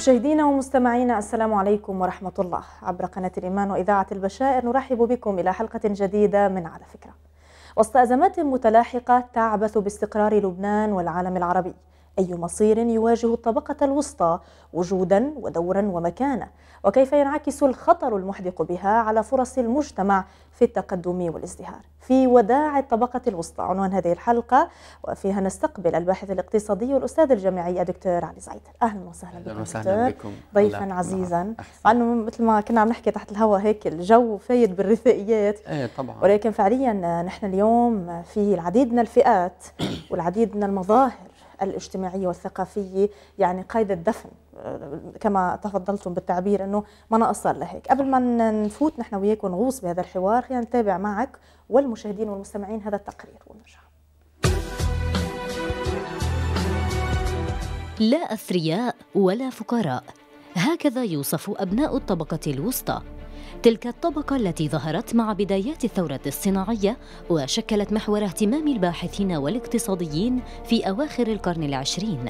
مشاهدينا ومستمعينا السلام عليكم ورحمة الله عبر قناة الإيمان وإذاعة البشائر نرحب بكم إلى حلقة جديدة من على فكرة وسط أزمات متلاحقة تعبث باستقرار لبنان والعالم العربي أي مصير يواجه الطبقة الوسطى وجودا ودورا ومكانة وكيف ينعكس الخطر المحدق بها على فرص المجتمع في التقدم والازدهار في وداع الطبقة الوسطى عنوان هذه الحلقة وفيها نستقبل الباحث الاقتصادي والأستاذ الجامعي الدكتور علي زعيد أهلا وسهلا بكم وسهلا بكم ضيفا الله. عزيزا مع أنه مثل ما كنا عم نحكي تحت الهواء هيك الجو فايد بالرثائيات ايه طبعا ولكن فعليا نحن اليوم في العديد من الفئات والعديد من المظاهر الاجتماعية والثقافية يعني قيد الدفن كما تفضلتم بالتعبير انه ما نقصر لهيك قبل ما نفوت نحن وياك ونغوص بهذا الحوار خلينا نتابع معك والمشاهدين والمستمعين هذا التقرير ونرجع لا اثرياء ولا فقراء هكذا يوصف ابناء الطبقه الوسطى تلك الطبقة التي ظهرت مع بدايات الثورة الصناعية وشكلت محور اهتمام الباحثين والاقتصاديين في أواخر القرن العشرين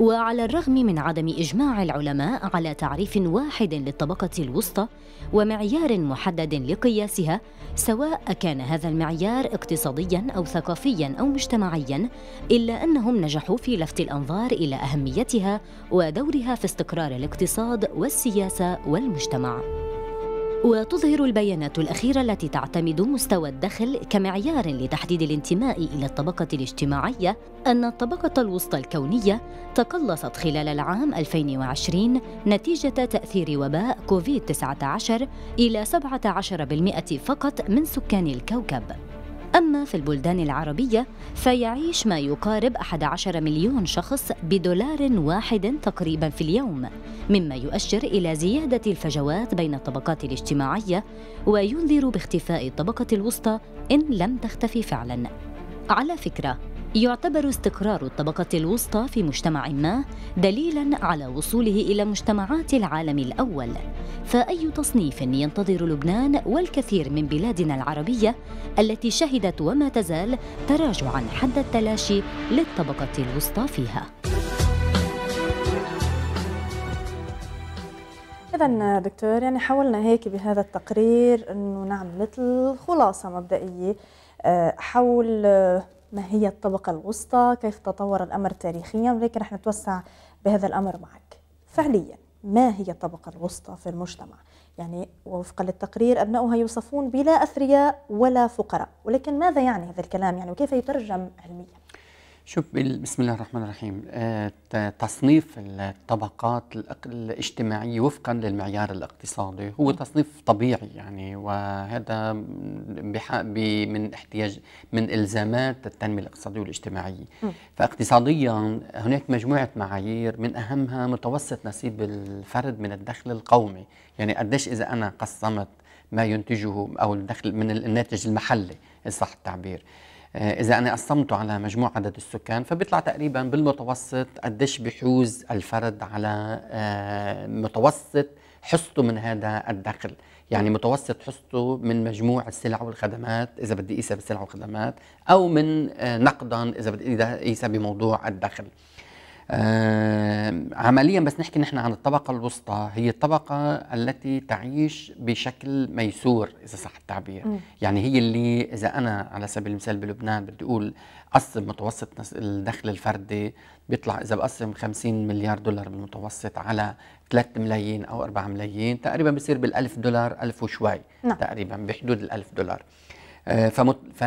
وعلى الرغم من عدم إجماع العلماء على تعريف واحد للطبقة الوسطى ومعيار محدد لقياسها سواء كان هذا المعيار اقتصاديا أو ثقافيا أو مجتمعيا إلا أنهم نجحوا في لفت الأنظار إلى أهميتها ودورها في استقرار الاقتصاد والسياسة والمجتمع وتظهر البيانات الأخيرة التي تعتمد مستوى الدخل كمعيار لتحديد الانتماء إلى الطبقة الاجتماعية أن الطبقة الوسطى الكونية تقلصت خلال العام 2020 نتيجة تأثير وباء كوفيد-19 إلى 17% فقط من سكان الكوكب أما في البلدان العربية فيعيش ما يقارب 11 مليون شخص بدولار واحد تقريبا في اليوم مما يؤشر إلى زيادة الفجوات بين الطبقات الاجتماعية وينذر باختفاء الطبقة الوسطى إن لم تختفي فعلا على فكرة يعتبر استقرار الطبقة الوسطى في مجتمع ما دليلا على وصوله إلى مجتمعات العالم الأول فأي تصنيف ينتظر لبنان والكثير من بلادنا العربية التي شهدت وما تزال تراجعا حد التلاشي للطبقة الوسطى فيها إذا دكتور يعني حاولنا هيك بهذا التقرير أنه نعمل مثل خلاصة مبدئية آه، حول ما هي الطبقة الوسطى كيف تطور الأمر تاريخيا ولكن رح نتوسع بهذا الأمر معك فعليا ما هي الطبقة الوسطى في المجتمع يعني وفقا للتقرير أبناؤها يوصفون بلا أثرياء ولا فقراء ولكن ماذا يعني هذا الكلام يعني وكيف يترجم علميا شوف بسم الله الرحمن الرحيم آه، تصنيف الطبقات الاجتماعية وفقا للمعيار الاقتصادي هو تصنيف طبيعي يعني وهذا من احتياج من إلزامات التنمية الاقتصادية والاجتماعية فاقتصاديا هناك مجموعة معايير من أهمها متوسط نصيب الفرد من الدخل القومي يعني قديش إذا أنا قسمت ما ينتجه أو الدخل من الناتج المحلي إن صح التعبير آه، إذا أنا قسمته على مجموع عدد السكان فبيطلع تقريبا بالمتوسط قديش بحوز الفرد على آه، متوسط حصته من هذا الدخل يعني متوسط حصته من مجموع السلع والخدمات اذا بدي اقيسها بالسلع والخدمات او من آه، نقدا اذا بدي اقيسها بموضوع الدخل آه عمليا بس نحكي نحن عن الطبقة الوسطى هي الطبقة التي تعيش بشكل ميسور إذا صح التعبير م. يعني هي اللي إذا أنا على سبيل المثال بلبنان بدي أقول قسم متوسط الدخل الفردي بيطلع إذا بقسم 50 مليار دولار بالمتوسط على 3 ملايين أو 4 ملايين تقريبا بصير بالألف دولار ألف وشوي نعم. تقريبا بحدود الألف دولار آه، فمت... ف...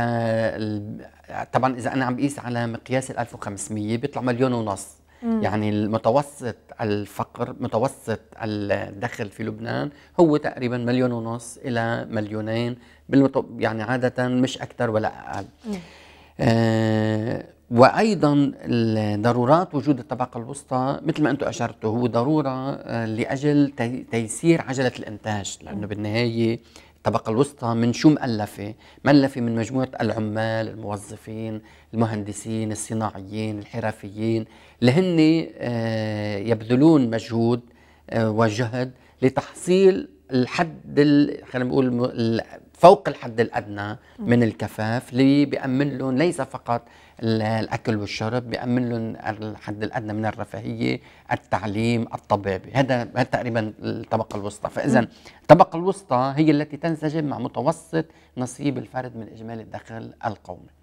طبعا اذا انا عم بقيس على مقياس ال 1500 بيطلع مليون ونص مم. يعني المتوسط الفقر متوسط الدخل في لبنان هو تقريبا مليون ونص الى مليونين بالمت... يعني عاده مش اكثر ولا اقل آه، وايضا ضرورات وجود الطبقه الوسطى مثل ما انتم اشرتوا هو ضروره آه، لاجل تيسير عجله الانتاج لانه بالنهايه الطبقة الوسطى من شو مؤلفة؟ مؤلفة من مجموعة العمال، الموظفين، المهندسين، الصناعيين، الحرفيين، لهن آه، يبذلون مجهود آه، وجهد لتحصيل الحد خلينا نقول فوق الحد الادنى من الكفاف اللي بيامن لهم ليس فقط الاكل والشرب بيامن لهم الحد الادنى من الرفاهيه التعليم هذا هذا تقريبا الطبقه الوسطى فاذا الطبقه الوسطى هي التي تنسجم مع متوسط نصيب الفرد من اجمالي الدخل القومي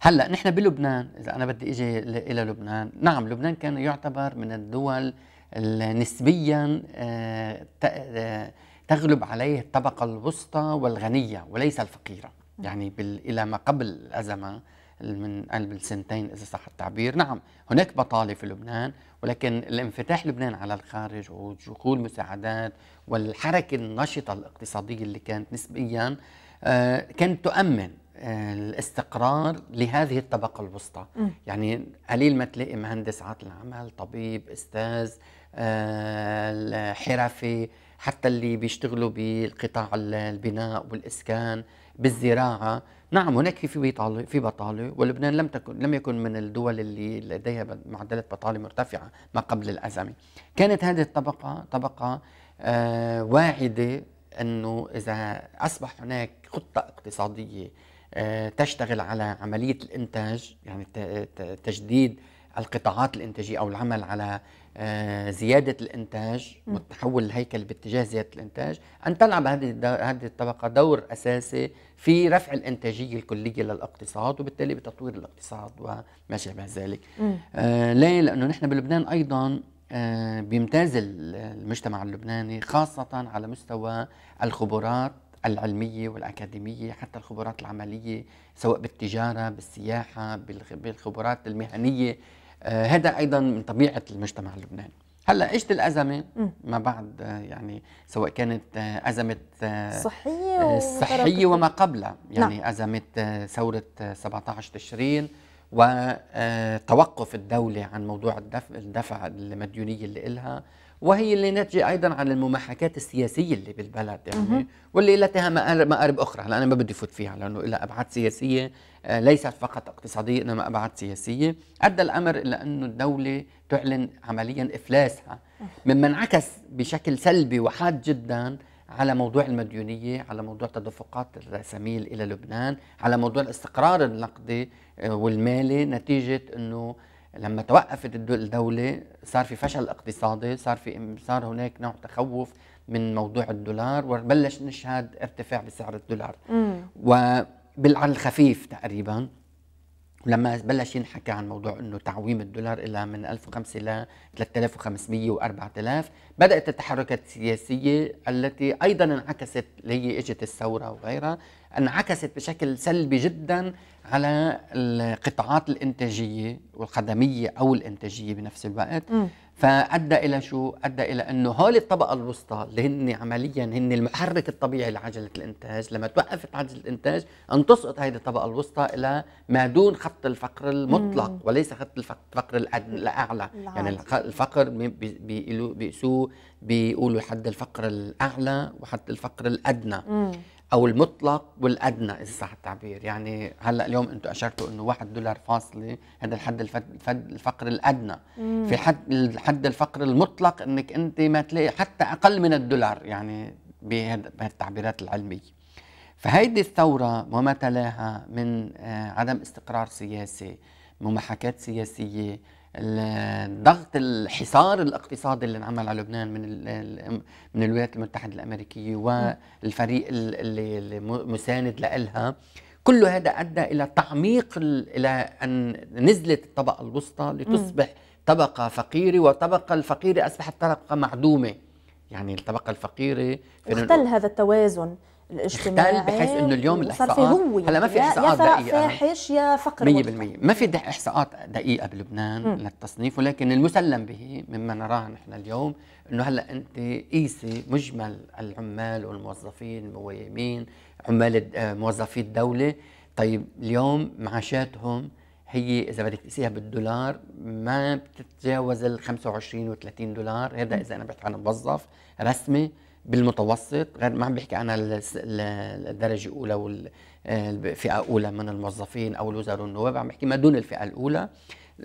هلا نحن بلبنان اذا انا بدي اجي الى لبنان نعم لبنان كان يعتبر من الدول نسبيا آه، آه، تغلب عليه الطبقه الوسطى والغنيه وليس الفقيره يعني الى ما قبل الازمه من قبل سنتين اذا صح التعبير نعم هناك بطاله في لبنان ولكن الانفتاح لبنان على الخارج ودخول مساعدات والحركه النشطه الاقتصاديه اللي كانت نسبيا آه، كانت تؤمن الاستقرار لهذه الطبقة الوسطى م. يعني قليل ما تلاقي مهندس عاطل عمل طبيب أستاذ آه، حرفي حتى اللي بيشتغلوا بالقطاع البناء والإسكان بالزراعة نعم هناك في بطاله في بطاله ولبنان لم تكن لم يكن من الدول اللي لديها معدلات بطاله مرتفعه ما قبل الازمه. كانت هذه الطبقه طبقه آه، واعده انه اذا اصبح هناك خطه اقتصاديه آه، تشتغل على عملية الإنتاج يعني تجديد القطاعات الإنتاجية أو العمل على آه، زيادة الإنتاج وتحول الهيكل باتجاه زيادة الإنتاج أن تلعب هذه هذه الطبقة دور أساسي في رفع الإنتاجية الكلية للاقتصاد وبالتالي بتطوير الاقتصاد وما شابه ذلك آه، ليه؟ لأنه نحن بلبنان أيضا بيمتاز المجتمع اللبناني خاصة على مستوى الخبرات العلميه والاكاديميه حتى الخبرات العمليه سواء بالتجاره بالسياحه بالخبرات المهنيه آه، هذا ايضا من طبيعه المجتمع اللبناني هلا اجت الازمه ما بعد آه، يعني سواء كانت آه، ازمه صحيه صحيه وما قبلها يعني نعم. ازمه ثوره 17 تشرين وتوقف الدوله عن موضوع الدفع المديونيه اللي لها وهي اللي ناتجه ايضا عن الممحكات السياسيه اللي بالبلد يعني واللي لها مآرب اخرى هلا انا ما بدي فوت فيها لانه لها ابعاد سياسيه آه، ليست فقط اقتصاديه انما ابعاد سياسيه ادى الامر الى انه الدوله تعلن عمليا افلاسها مما انعكس بشكل سلبي وحاد جدا على موضوع المديونية على موضوع تدفقات الرساميل إلى لبنان على موضوع الاستقرار النقدي آه، والمالي نتيجة أنه لما توقفت الدوله صار في فشل اقتصادي صار في صار هناك نوع تخوف من موضوع الدولار وبلش نشهد ارتفاع بسعر الدولار وبالعرض الخفيف تقريبا لما بلش ينحكى عن موضوع انه تعويم الدولار الى من 1005 ل 3500 و4000 بدات التحركات السياسيه التي ايضا انعكست اللي هي اجت الثوره وغيرها انعكست بشكل سلبي جدا على القطاعات الانتاجيه والخدميه او الانتاجيه بنفس الوقت م. فادى الى شو؟ ادى الى انه هول الطبقه الوسطى اللي هن عمليا هن المحرك الطبيعي لعجله الانتاج، لما توقفت عجله الانتاج ان تسقط هذه الطبقه الوسطى الى ما دون خط الفقر المطلق مم. وليس خط يعني الفقر الاعلى، العادي. يعني الفقر بيقولوا بيقولوا حد الفقر الاعلى وحد الفقر الادنى. مم. او المطلق والادنى اذا صح التعبير يعني هلا اليوم انتم اشرتوا انه 1 دولار فاصله هذا الحد الفد الفقر الادنى مم. في حد الحد الفقر المطلق انك انت ما تلاقي حتى اقل من الدولار يعني بهالتعبيرات العلميه فهيدي الثورة وما تلاها من آه، عدم استقرار سياسي ممحكات سياسية الضغط الحصار الاقتصادي اللي انعمل على لبنان من من الولايات المتحده الامريكيه والفريق اللي, مساند لها كل هذا ادى الى تعميق الى ان نزلت الطبقه الوسطى لتصبح طبقه فقيره والطبقه الفقيره اصبحت طبقه معدومه يعني الطبقه الفقيره اختل هذا التوازن الاجتماعي اختل بحيث انه اليوم الاحصاءات هلا ما في يعني، احصاءات يا دقيقه يا فاحش يا فقر 100% ما في احصاءات دقيقه بلبنان م. للتصنيف ولكن المسلم به مما نراه نحن اليوم انه هلا انت قيسي مجمل العمال والموظفين المويمين عمال موظفي الدوله طيب اليوم معاشاتهم هي اذا بدك تقيسيها بالدولار ما بتتجاوز ال 25 و30 دولار هذا اذا انا بحكي عن موظف رسمي بالمتوسط غير ما عم بحكي عن الدرجه الاولى والفئه الاولى من الموظفين او الوزراء والنواب عم بحكي ما دون الفئه الاولى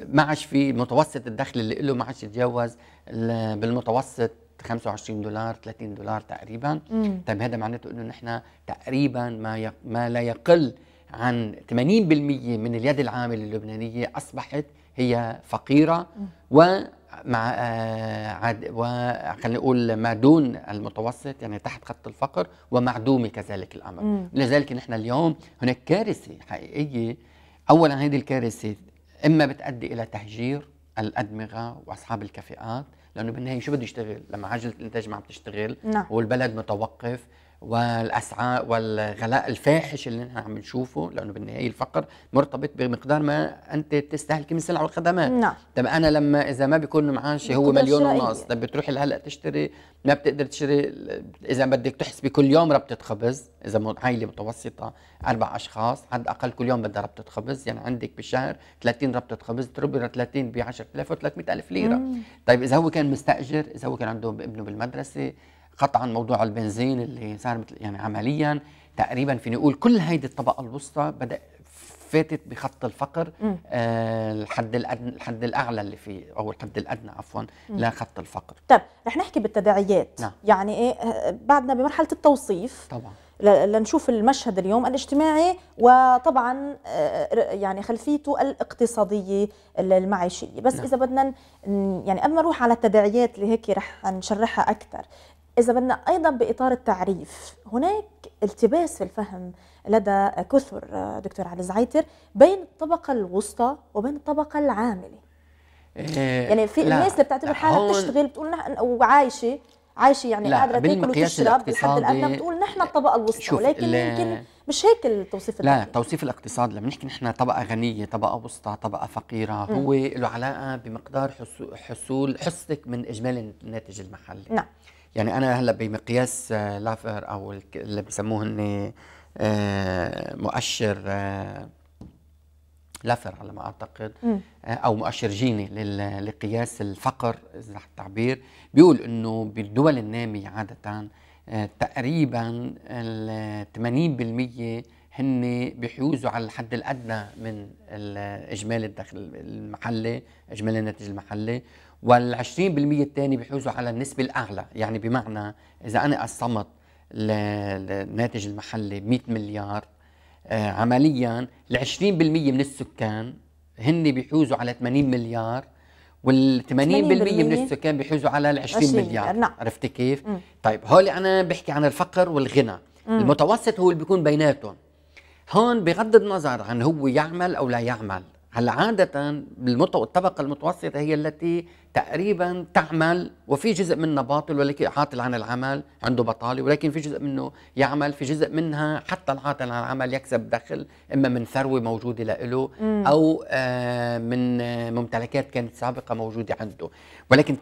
ما عادش في متوسط الدخل اللي له ما عادش يتجاوز بالمتوسط 25 دولار 30 دولار تقريبا طيب هذا معناته انه نحن تقريبا ما ما لا يقل عن 80% من اليد العامله اللبنانيه اصبحت هي فقيره مم. و مع آه، و وخلينا نقول ما دون المتوسط يعني تحت خط الفقر ومعدومه كذلك الامر مم. لذلك نحن اليوم هناك كارثه حقيقيه اولا هذه الكارثه اما بتؤدي الى تهجير الادمغه واصحاب الكفاءات لانه بالنهايه شو بده يشتغل لما عجله الانتاج ما عم تشتغل نعم. والبلد متوقف والاسعار والغلاء الفاحش اللي نحن عم نشوفه لانه بالنهايه الفقر مرتبط بمقدار ما انت بتستهلكي من السلع والخدمات نعم طب انا لما اذا ما بيكون معاشي هو مليون ونص طب بتروحي هلا تشتري ما بتقدر تشتري اذا بدك تحسبي كل يوم ربطه خبز اذا عائله متوسطه اربع اشخاص حد اقل كل يوم بدها ربطه خبز يعني عندك بالشهر 30 ربطه خبز تربي 30 ب 10300 و 300000 ليره مم. طيب اذا هو كان مستاجر اذا هو كان عنده ابنه بالمدرسه قطعا موضوع البنزين اللي صار مثل يعني عمليا تقريبا فيني اقول كل هيدي الطبقه الوسطى بدا فاتت بخط الفقر آه الحد الادنى الحد الاعلى اللي فيه او الحد الادنى عفوا لخط الفقر طيب رح نحكي بالتداعيات نعم. يعني ايه بعدنا بمرحله التوصيف طبعا لنشوف المشهد اليوم الاجتماعي وطبعا آه، يعني خلفيته الاقتصاديه المعيشيه بس نعم. اذا بدنا يعني قبل ما نروح على التداعيات اللي هيك رح نشرحها اكثر إذا بدنا أيضا بإطار التعريف هناك التباس في الفهم لدى كثر دكتور علي زعيتر بين الطبقة الوسطى وبين الطبقة العاملة إيه، يعني في الناس اللي بتعتبر حالها بتشتغل بتقول نحن وعايشة عايشه يعني لا قادره تاكل وتشرب بالحد الادنى بتقول نحن الطبقه الوسطى ولكن يمكن مش هيك التوصيف لا توصيف الاقتصاد لما نحكي نحن طبقه غنيه طبقه وسطى طبقه فقيره م. هو له علاقه بمقدار حصول حصتك من اجمالي الناتج المحلي نعم يعني انا هلا بمقياس آه، لافر او اللي بسموه هن آه، مؤشر آه، لافر على ما اعتقد او مؤشر جيني لقياس الفقر اذا التعبير بيقول انه بالدول الناميه عاده تقريبا 80% هن بيحوزوا على الحد الادنى من اجمالي الدخل المحلي اجمالي الناتج المحلي وال20% الثاني بيحوزوا على النسبة الأعلى يعني بمعنى إذا أنا قسمت الناتج المحلي ب 100 مليار آه، عمليا ال 20% من السكان هن بيحوزوا على 80 مليار وال 80% من السكان بيحوزوا على ال 20 مليار نعم. عرفتي كيف؟ م. طيب هول انا بحكي عن الفقر والغنى م. المتوسط هو اللي بيكون بيناتهم هون بغض النظر عن هو يعمل او لا يعمل هلا عادة الطبقة المتوسطة هي التي تقريبا تعمل وفي جزء منها باطل ولكن عاطل عن العمل عنده بطالة ولكن في جزء منه يعمل في جزء منها حتى العاطل عن العمل يكسب دخل إما من ثروة موجودة له أو آه من ممتلكات كانت سابقة موجودة عنده ولكن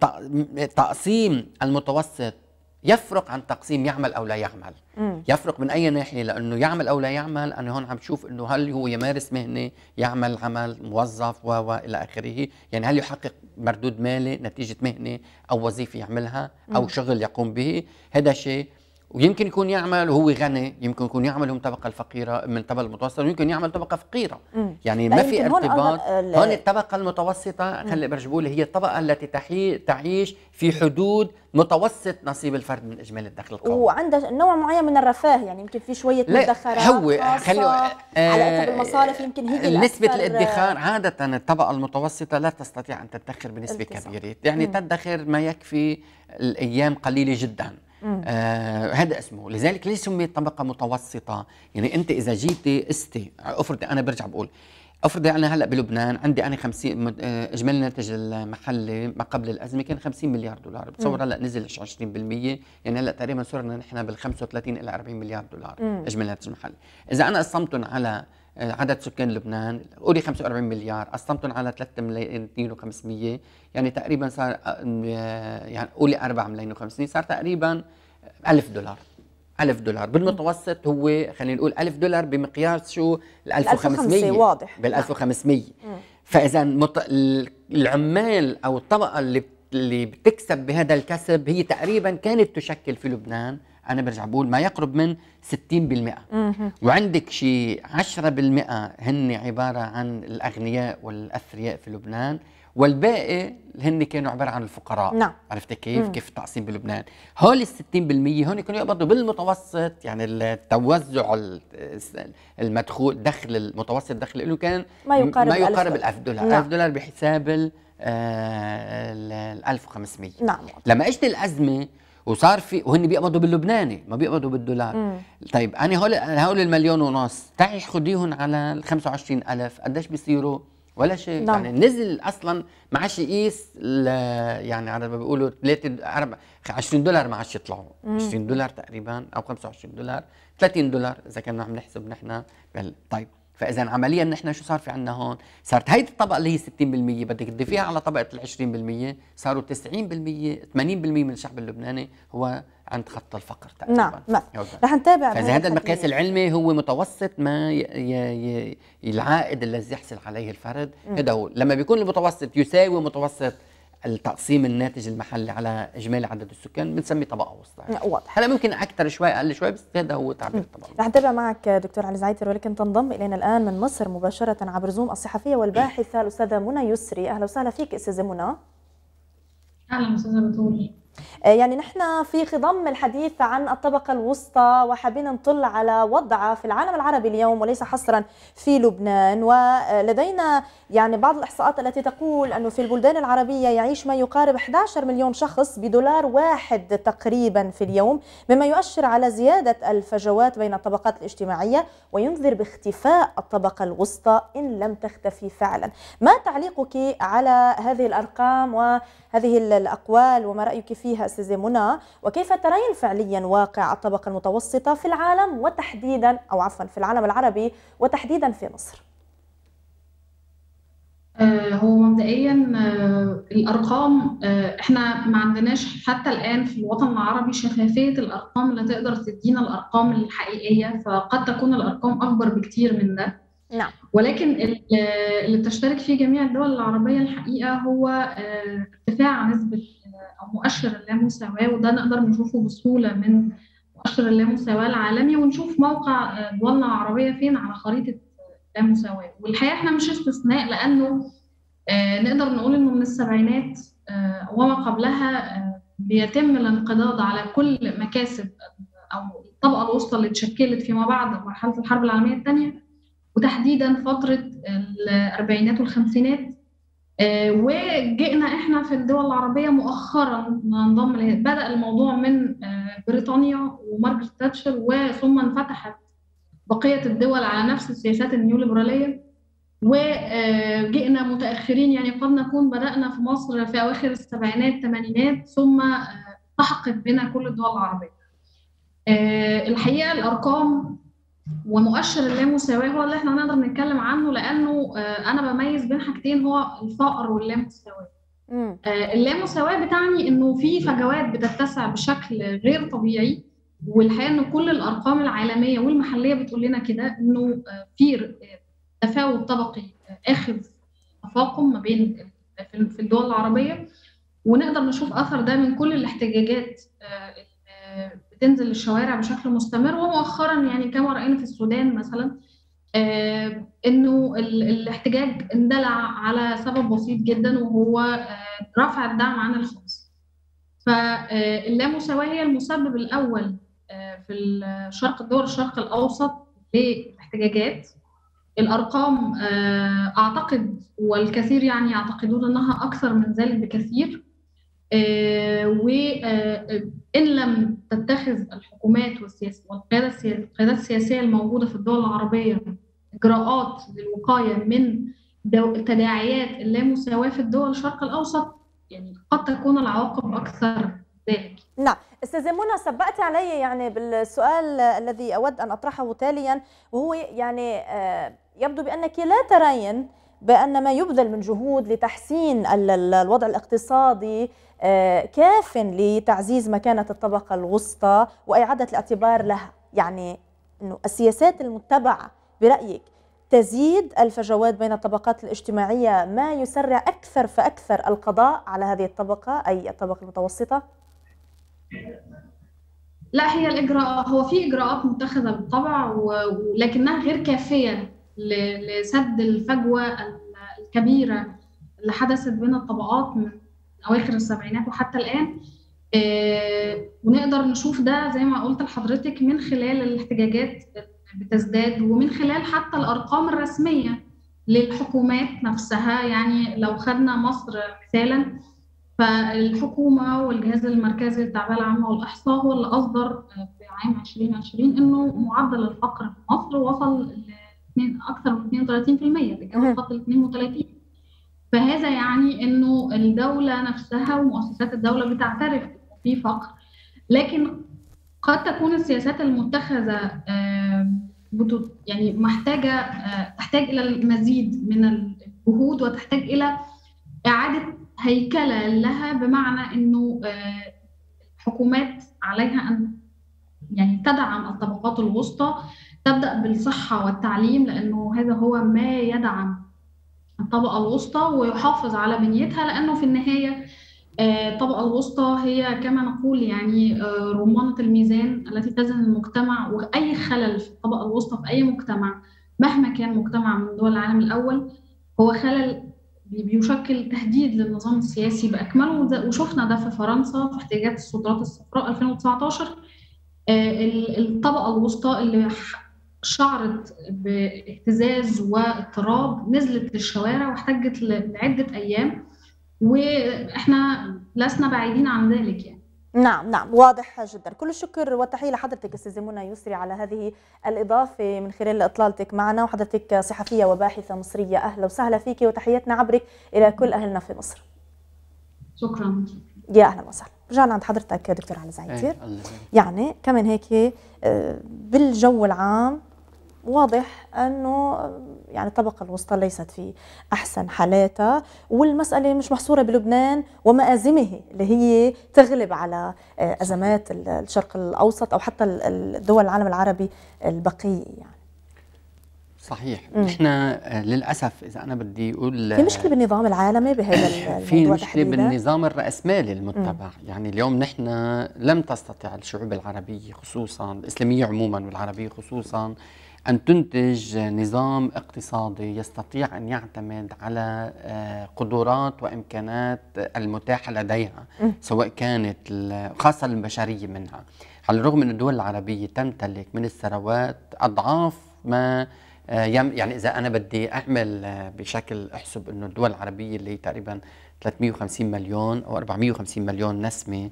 تقسيم المتوسط يفرق عن تقسيم يعمل او لا يعمل مم. يفرق من اي ناحيه لانه يعمل او لا يعمل انا هون عم بشوف انه هل هو يمارس مهنه يعمل عمل موظف و والى اخره يعني هل يحقق مردود مالي نتيجه مهنه او وظيفه يعملها او مم. شغل يقوم به هذا شيء ويمكن يكون يعمل وهو غني يمكن يكون يعمل من طبقه الفقيره من طبقه المتوسطه ويمكن يعمل طبقه فقيره مم. يعني ما في ارتباط هون, هون الطبقه المتوسطه خلي برجبول هي الطبقه التي تحي... تعيش في حدود متوسط نصيب الفرد من اجمالي الدخل القومي وعندها نوع معين من الرفاه يعني يمكن في شويه مدخرات هو خلي آه على اثر المصارف يمكن هي نسبه الادخار عاده الطبقه المتوسطه لا تستطيع ان تدخر بنسبه التصف. كبيره يعني مم. تدخر ما يكفي الايام قليله جدا آه هذا اسمه لذلك ليش سميت طبقه متوسطه يعني انت اذا جيتي استي افرضي انا برجع بقول افرضي انا هلا بلبنان عندي انا 50 آه، اجمالي الناتج المحلي ما قبل الازمه كان 50 مليار دولار بتصور هلا نزل 20% يعني هلا تقريبا صرنا نحن بال 35 الى 40 مليار دولار اجمالي الناتج المحلي اذا انا قسمتهم على آه، عدد سكان لبنان قولي 45 مليار قسمتهم على 3 ملايين و500 يعني تقريبا صار آه، آه، يعني قولي 4 ملايين و500 صار تقريبا 1000 دولار 1000 دولار بالمتوسط هو خلينا نقول 1000 دولار بمقياس شو ال 1500 واضح بال 1500 فاذا مط... العمال او الطبقه اللي اللي بتكسب بهذا الكسب هي تقريبا كانت تشكل في لبنان انا برجع بقول ما يقرب من 60% وعندك شيء 10% هن عباره عن الاغنياء والاثرياء في لبنان والباقي هن كانوا عباره عن الفقراء نعم عرفت كيف مم. كيف التقسيم بلبنان هول ال 60% هون كانوا يقبضوا بالمتوسط يعني التوزع المدخول دخل المتوسط دخل له كان ما يقارب ما يقارب ال 1000 دولار 1000 نعم. دولار بحساب ال 1500 آه، نعم لما اجت الازمه وصار في وهن بيقبضوا باللبناني ما بيقبضوا بالدولار مم. طيب انا هول هول المليون ونص تعي خديهم على ال 25000 قديش بيصيروا ولا شيء نعم. يعني نزل اصلا ما عادش يقيس يعني على ما بيقولوا 3 4 20 دولار ما عادش يطلعوا 20 دولار تقريبا او 25 دولار 30 دولار اذا كنا عم نحسب نحن طيب فاذا عمليا نحن شو صار في عندنا هون صارت هيدي الطبقه اللي هي 60% بدك تضيفيها على طبقه ال 20% صاروا 90% 80% من الشعب اللبناني هو عند خط الفقر تقريبا نعم نعم رح نتابع فاذا هذا المقياس العلمي هو متوسط ما ي... ي... ي... العائد الذي يحصل عليه الفرد هذا هو لما بيكون المتوسط يساوي متوسط التقسيم الناتج المحلي على اجمالي عدد السكان بنسميه طبقه وسطى يعني. واضح هلا ممكن اكثر شوي اقل شوي بس هذا هو تعبير الطبقه رح نتابع معك دكتور علي زعيتر ولكن تنضم الينا الان من مصر مباشره عبر زوم الصحفيه والباحثه الاستاذه منى يسري اهلا وسهلا فيك استاذه منى اهلا استاذه بتقول إيه؟ آه، يعني نحن في خضم الحديث عن الطبقة الوسطى وحابين نطل على وضعها في العالم العربي اليوم وليس حصرا في لبنان ولدينا يعني بعض الإحصاءات التي تقول أنه في البلدان العربية يعيش ما يقارب 11 مليون شخص بدولار واحد تقريبا في اليوم مما يؤشر على زيادة الفجوات بين الطبقات الاجتماعية وينذر باختفاء الطبقة الوسطى إن لم تختفي فعلا ما تعليقك على هذه الأرقام وهذه الأقوال وما رأيك في فيها أستاذة منى وكيف ترين فعليا واقع الطبقة المتوسطة في العالم وتحديدا أو عفوا في العالم العربي وتحديدا في مصر آه، هو مبدئيا آه، الارقام آه، احنا ما عندناش حتى الان في الوطن العربي شفافيه الارقام اللي تقدر تدينا الارقام الحقيقيه فقد تكون الارقام اكبر بكتير من ده نعم ولكن اللي بتشترك فيه جميع الدول العربية الحقيقة هو آه، ارتفاع نسبة آه، أو مؤشر اللامساواة وده نقدر نشوفه بسهولة من مؤشر اللامساواة العالمي ونشوف موقع آه، دولنا العربية فين على خريطة اللامساواة والحقيقة احنا مش استثناء لأنه نقدر نقول إنه من السبعينات وما قبلها بيتم الانقضاض على كل مكاسب أو الطبقة الوسطى اللي اتشكلت فيما بعد مرحلة الحرب العالمية الثانية وتحديدا فتره الاربعينات والخمسينات آه، وجئنا احنا في الدول العربيه مؤخرا ننضم بدا الموضوع من آه، بريطانيا ومارgaret تاتشر وثم انفتحت بقيه الدول على نفس السياسات النيوليبراليه وجئنا آه، متاخرين يعني قد نكون بدانا في مصر في اواخر السبعينات الثمانينات ثم التحقت بنا كل الدول العربيه الحقيقه الارقام ومؤشر اللامساواه هو اللي احنا هنقدر نتكلم عنه لانه آه، انا بميز بين حاجتين هو الفقر واللامساواه آه، اللامساواه بتعني انه في فجوات بتتسع بشكل غير طبيعي والحقيقه ان كل الارقام العالميه والمحليه بتقول لنا كده انه آه، في تفاوت طبقي اخذ تفاقم ما بين في الدول العربيه ونقدر نشوف اثر ده من كل الاحتجاجات بتنزل الشوارع بشكل مستمر ومؤخرا يعني كما راينا في السودان مثلا آه انه الاحتجاج اندلع على سبب بسيط جدا وهو آه رفع الدعم عن الخمس فاللامساواه آه، هي المسبب الاول آه في الشرق الدول الشرق الاوسط للاحتجاجات الارقام آه، اعتقد والكثير يعني يعتقدون انها اكثر من ذلك بكثير آه، وان آه، آه، لم تتخذ الحكومات والسياسه والقيادات السياسيه الموجوده في الدول العربيه اجراءات للوقايه من تداعيات اللامساواه في الدول الشرق الاوسط يعني قد تكون العواقب اكثر ذلك. نعم، استاذه منى سبقت علي يعني بالسؤال الذي اود ان اطرحه تاليا وهو يعني يبدو بانك لا ترين بان ما يبذل من جهود لتحسين الوضع الاقتصادي آه، كاف لتعزيز مكانة الطبقة الوسطى وإعادة الاعتبار لها يعني أنه السياسات المتبعة برأيك تزيد الفجوات بين الطبقات الاجتماعية ما يسرع أكثر فأكثر القضاء على هذه الطبقة أي الطبقة المتوسطة؟ لا هي الإجراء هو في إجراءات متخذة بالطبع ولكنها غير كافية لسد الفجوة الكبيرة اللي حدثت بين الطبقات من اواخر السبعينات وحتى الان آه، ونقدر نشوف ده زي ما قلت لحضرتك من خلال الاحتجاجات بتزداد ومن خلال حتى الارقام الرسميه للحكومات نفسها يعني لو خدنا مصر مثالا فالحكومه والجهاز المركزي للتعبئه العامه والاحصاء هو اللي اصدر آه، في عام 2020 انه معدل الفقر في مصر وصل ل اكثر من 32% بيتجاوز خط ال 32 فهذا يعني انه الدوله نفسها ومؤسسات الدوله بتعترف في فقر لكن قد تكون السياسات المتخذه يعني محتاجه آه، تحتاج الى المزيد من الجهود وتحتاج الى اعاده هيكله لها بمعنى انه آه، حكومات عليها ان يعني تدعم الطبقات الوسطى تبدا بالصحه والتعليم لانه هذا هو ما يدعم الطبقة الوسطى ويحافظ على بنيتها لأنه في النهاية آه، الطبقة الوسطى هي كما نقول يعني آه، رمانة الميزان التي تزن المجتمع وأي خلل في الطبقة الوسطى في أي مجتمع مهما كان مجتمع من دول العالم الأول هو خلل بيشكل تهديد للنظام السياسي بأكمله وشفنا ده في فرنسا في احتياجات السلطات الصفراء 2019 آه، الطبقة الوسطى اللي شعرت باهتزاز واضطراب نزلت للشوارع واحتجت لعده ايام واحنا لسنا بعيدين عن ذلك يعني نعم نعم واضح جدا كل الشكر والتحيه لحضرتك استاذه منى يسري على هذه الاضافه من خلال اطلالتك معنا وحضرتك صحفيه وباحثه مصريه اهلا وسهلا فيك وتحياتنا عبرك الى كل اهلنا في مصر شكرا يا اهلا وسهلا رجعنا عند حضرتك دكتور علي زعيتير إيه، يعني كمان هيك آه، بالجو العام واضح انه يعني الطبقه الوسطى ليست في احسن حالاتها والمساله مش محصوره بلبنان ومآزمه اللي هي تغلب على آه، ازمات الشرق الاوسط او حتى الدول العالم العربي البقيه يعني صحيح نحن آه، للاسف اذا انا بدي اقول في مشكله آه، بالنظام العالمي بهذا في مشكله بالنظام الراسمالي المتبع مم. يعني اليوم نحن لم تستطع الشعوب العربيه خصوصا الاسلاميه عموما والعربيه خصوصا أن تنتج نظام اقتصادي يستطيع أن يعتمد على آه، قدرات وإمكانات المتاحة لديها سواء كانت خاصة البشرية منها على الرغم من الدول العربية تمتلك من الثروات أضعاف ما آه، يعني إذا أنا بدي أعمل آه، بشكل أحسب أنه الدول العربية اللي تقريبا 350 مليون أو 450 مليون نسمة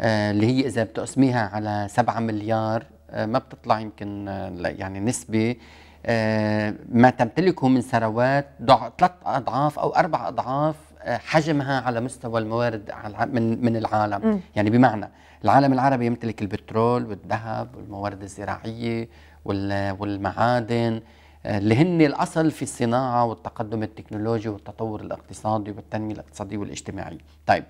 اللي هي إذا بتقسميها على 7 مليار آه، ما بتطلع يمكن آه، يعني نسبه آه، ما تمتلكه من ثروات ثلاث اضعاف او اربع اضعاف حجمها على مستوى الموارد من من العالم يعني بمعنى العالم العربي يمتلك البترول والذهب والموارد الزراعيه والمعادن اللي هن الاصل في الصناعه والتقدم التكنولوجي والتطور الاقتصادي والتنميه الاقتصاديه والاجتماعيه طيب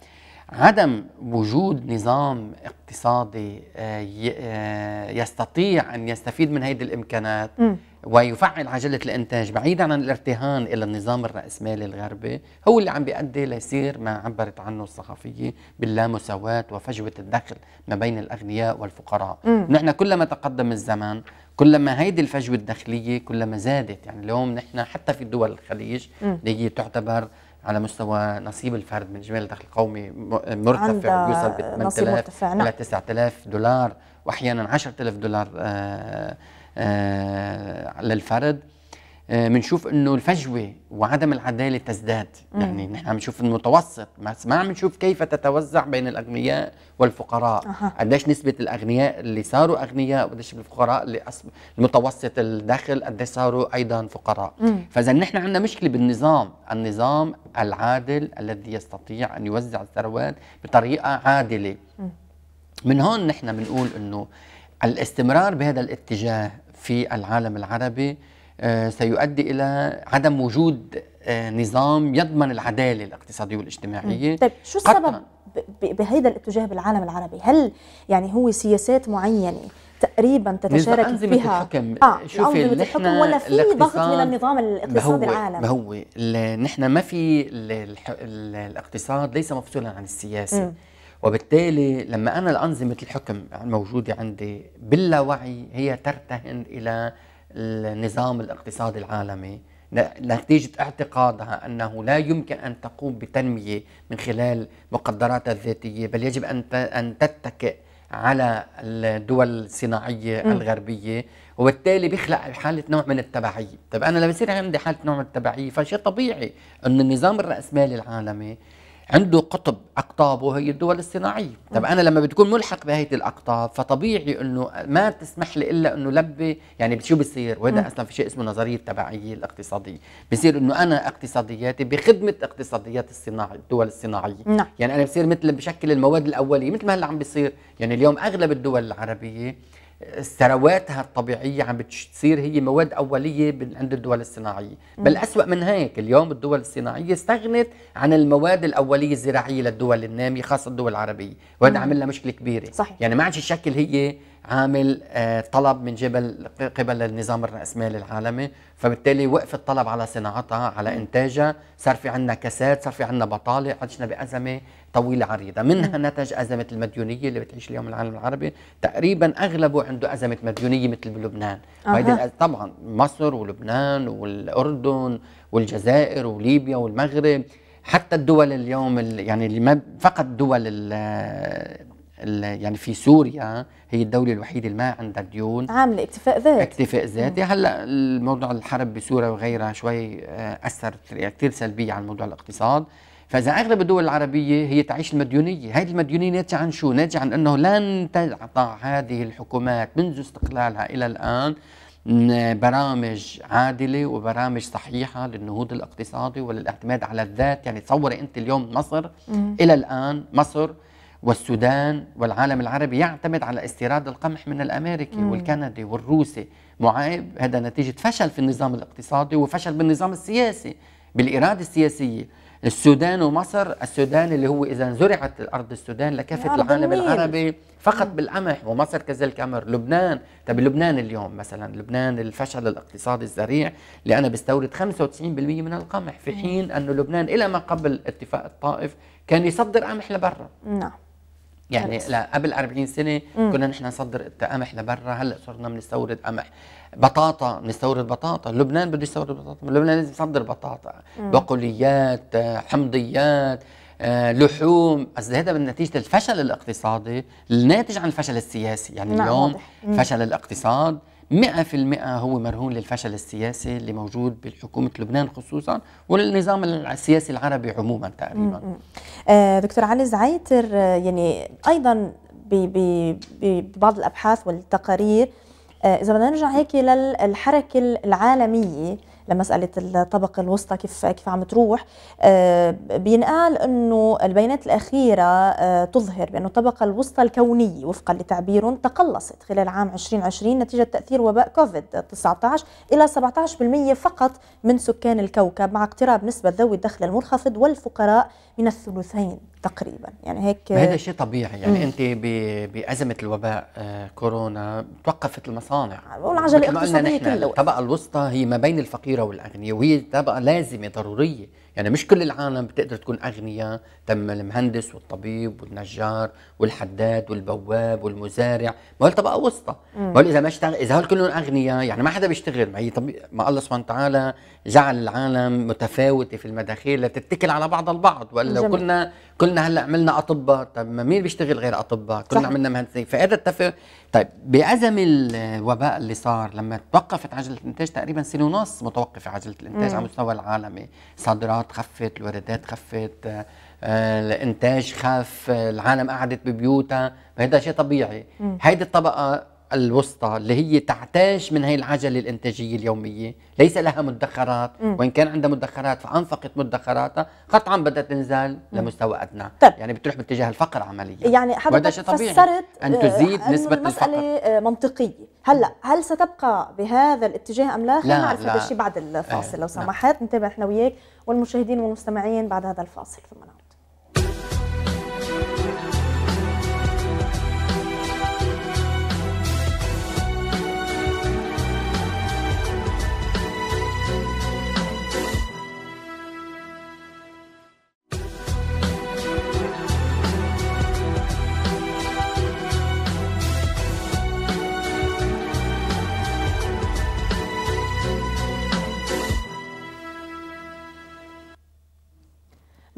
عدم وجود نظام اقتصادي آه، آه، يستطيع ان يستفيد من هذه الامكانات ويفعل عجله الانتاج بعيدا عن الارتهان الى النظام الراسمالي الغربي هو اللي عم بيؤدي ليصير ما عبرت عنه الصحفيه باللامساواه وفجوه الدخل ما بين الاغنياء والفقراء نحن كلما تقدم الزمن كلما هيدي الفجوه الداخليه كلما زادت يعني اليوم نحن حتى في دول الخليج اللي هي تعتبر على مستوى نصيب الفرد من اجمالي الدخل القومي مرتفع يوصل ب 8000 نعم. الى 9000 دولار واحيانا 10000 دولار آه، آه، للفرد بنشوف آه، انه الفجوه وعدم العداله تزداد يعني نحن عم نشوف المتوسط بس ما عم نشوف كيف تتوزع بين الاغنياء والفقراء أه. قديش نسبه الاغنياء اللي صاروا اغنياء وقديش الفقراء اللي أصب... المتوسط الدخل قديش صاروا ايضا فقراء فاذا نحن عندنا مشكله بالنظام النظام العادل الذي يستطيع ان يوزع الثروات بطريقه عادله مم. من هون نحن بنقول انه الاستمرار بهذا الاتجاه في العالم العربي آه، سيؤدي الى عدم وجود آه، نظام يضمن العداله الاقتصاديه والاجتماعيه طيب شو السبب بهيدا الاتجاه بالعالم العربي هل يعني هو سياسات معينه تقريبا تتشارك أنظمة فيها الحكم آه شوفي الحكم ولا في ضغط من النظام الاقتصادي العالمي هو نحن ما في الاقتصاد ليس مفصولا عن السياسه م. وبالتالي لما انا الانظمه الحكم الموجوده عندي باللاوعي هي ترتهن الى النظام الاقتصادي العالمي نتيجة اعتقادها أنه لا يمكن أن تقوم بتنمية من خلال مقدراتها الذاتية بل يجب أن تتكئ على الدول الصناعية الغربية وبالتالي بيخلق حالة نوع من التبعية طب أنا لما بصير عندي حالة نوع من التبعية فشيء طبيعي أن النظام الرأسمالي العالمي عنده قطب اقطابه هي الدول الصناعيه طب انا لما بتكون ملحق بهي الاقطاب فطبيعي انه ما تسمح لي الا انه لبي يعني شو بصير وهذا اصلا في شيء اسمه نظريه التبعيه الاقتصاديه بصير انه انا اقتصادياتي بخدمه اقتصاديات الصناعه الدول الصناعيه نعم. يعني انا بصير مثل بشكل المواد الاوليه مثل ما هلا عم بصير يعني اليوم اغلب الدول العربيه ثرواتها الطبيعية عم بتصير هي مواد أولية عند الدول الصناعية بل أسوأ من هيك اليوم الدول الصناعية استغنت عن المواد الأولية الزراعية للدول النامية خاصة الدول العربية وهذا عمل لها مشكلة كبيرة صحيح. يعني ما عادش الشكل هي عامل آه، طلب من جبل قبل النظام الرأسمالي العالمي فبالتالي وقف الطلب على صناعتها على إنتاجها صار في عندنا كساد صار في عندنا بطالة عشنا بأزمة طويلة عريضة منها نتج أزمة المديونية اللي بتعيش اليوم العالم العربي تقريبا أغلبه عنده أزمة مديونية مثل بلبنان أه. طبعا مصر ولبنان والأردن والجزائر وليبيا والمغرب حتى الدول اليوم اللي يعني اللي ما فقط دول يعني في سوريا هي الدولة الوحيدة اللي ما عندها ديون عاملة اكتفاء ذاتي اكتفاء ذاتي يعني هلا الموضوع الحرب بسوريا وغيرها شوي آه، أثر كثير سلبية على موضوع الاقتصاد فإذا أغلب الدول العربية هي تعيش المديونية هذه المديونية ناتجة عن شو؟ ناتجة عن أنه لن تعطى هذه الحكومات منذ استقلالها إلى الآن برامج عادله وبرامج صحيحه للنهوض الاقتصادي وللاعتماد على الذات يعني تصوري انت اليوم مصر مم. الى الان مصر والسودان والعالم العربي يعتمد على استيراد القمح من الامريكي مم. والكندي والروسي معايب هذا نتيجه فشل في النظام الاقتصادي وفشل بالنظام السياسي بالاراده السياسيه السودان ومصر السودان اللي هو اذا زرعت ارض السودان لكافه العالم العربي فقط بالقمح ومصر كذلك امر لبنان طب لبنان اليوم مثلا لبنان الفشل الاقتصادي الذريع لانه بيستورد 95% من القمح في حين انه لبنان الى ما قبل اتفاق الطائف كان يصدر قمح لبرا نعم يعني قبل 40 سنه مم. كنا نحن نصدر قمح لبرا هلا صرنا بنستورد قمح بطاطا بنستورد بطاطا لبنان بده يستورد بطاطا لبنان لازم يصدر بطاطا بقوليات حمضيات آه، لحوم اصل هذا نتيجة الفشل الاقتصادي الناتج عن الفشل السياسي يعني نعم، اليوم فشل الاقتصاد 100% هو مرهون للفشل السياسي اللي موجود بحكومة لبنان خصوصا والنظام السياسي العربي عموما تقريبا م -م. آه دكتور علي زعيتر آه، يعني أيضا ببعض الأبحاث والتقارير آه إذا بدنا نرجع هيك للحركة العالمية لمساله الطبقه الوسطى كيف كيف عم تروح آه، بينقال انه البيانات الاخيره آه، تظهر بانه الطبقه الوسطى الكونيه وفقا لتعبيرهم تقلصت خلال عام 2020 نتيجه تاثير وباء كوفيد 19 الى 17% فقط من سكان الكوكب مع اقتراب نسبه ذوي الدخل المنخفض والفقراء من الثلثين تقريبا يعني هيك هذا شيء طبيعي يعني مم. انت بازمه الوباء آه، كورونا توقفت المصانع والعجله الاقتصاديه كلها الطبقه الوسطى هي ما بين الفقيره والاغنياء وهي طبقه لازمه ضروريه يعني مش كل العالم بتقدر تكون اغنياء تم المهندس والطبيب والنجار والحداد والبواب والمزارع ما هو طبقه وسطى ما اذا ما اشتغل اذا هول كلهم اغنياء يعني ما حدا بيشتغل ما هي طبيعي ما الله سبحانه وتعالى جعل العالم متفاوته في المداخيل لتتكل على بعض البعض ولا كلنا كلنا هلا عملنا اطباء طب ما مين بيشتغل غير اطباء كلنا عملنا مهندسين فهذا اتفق طيب بازم الوباء اللي صار لما توقفت عجله الانتاج تقريبا سنه ونص متوقفه عجله الانتاج على مستوى العالمي صادرات الاسعار خفت الواردات خفت آه، آه، الانتاج خف آه، العالم قعدت ببيوتها فهذا شيء طبيعي هيدي الطبقه الوسطى اللي هي تعتاش من هي العجلة الإنتاجية اليومية ليس لها مدخرات م. وإن كان عندها مدخرات فأنفقت مدخراتها قطعا بدها تنزل لمستوى أدنى طب. يعني بتروح باتجاه الفقر عمليا يعني حضرتك فسرت أن تزيد آه، أن نسبة المسألة الفقر. آه، منطقية هلا هل, هل ستبقى بهذا الاتجاه أم لا؟ خلينا نعرف هذا الشيء بعد الفاصل آه، لو نعم. سمحت نتابع احنا وياك والمشاهدين والمستمعين بعد هذا الفاصل ثم نعود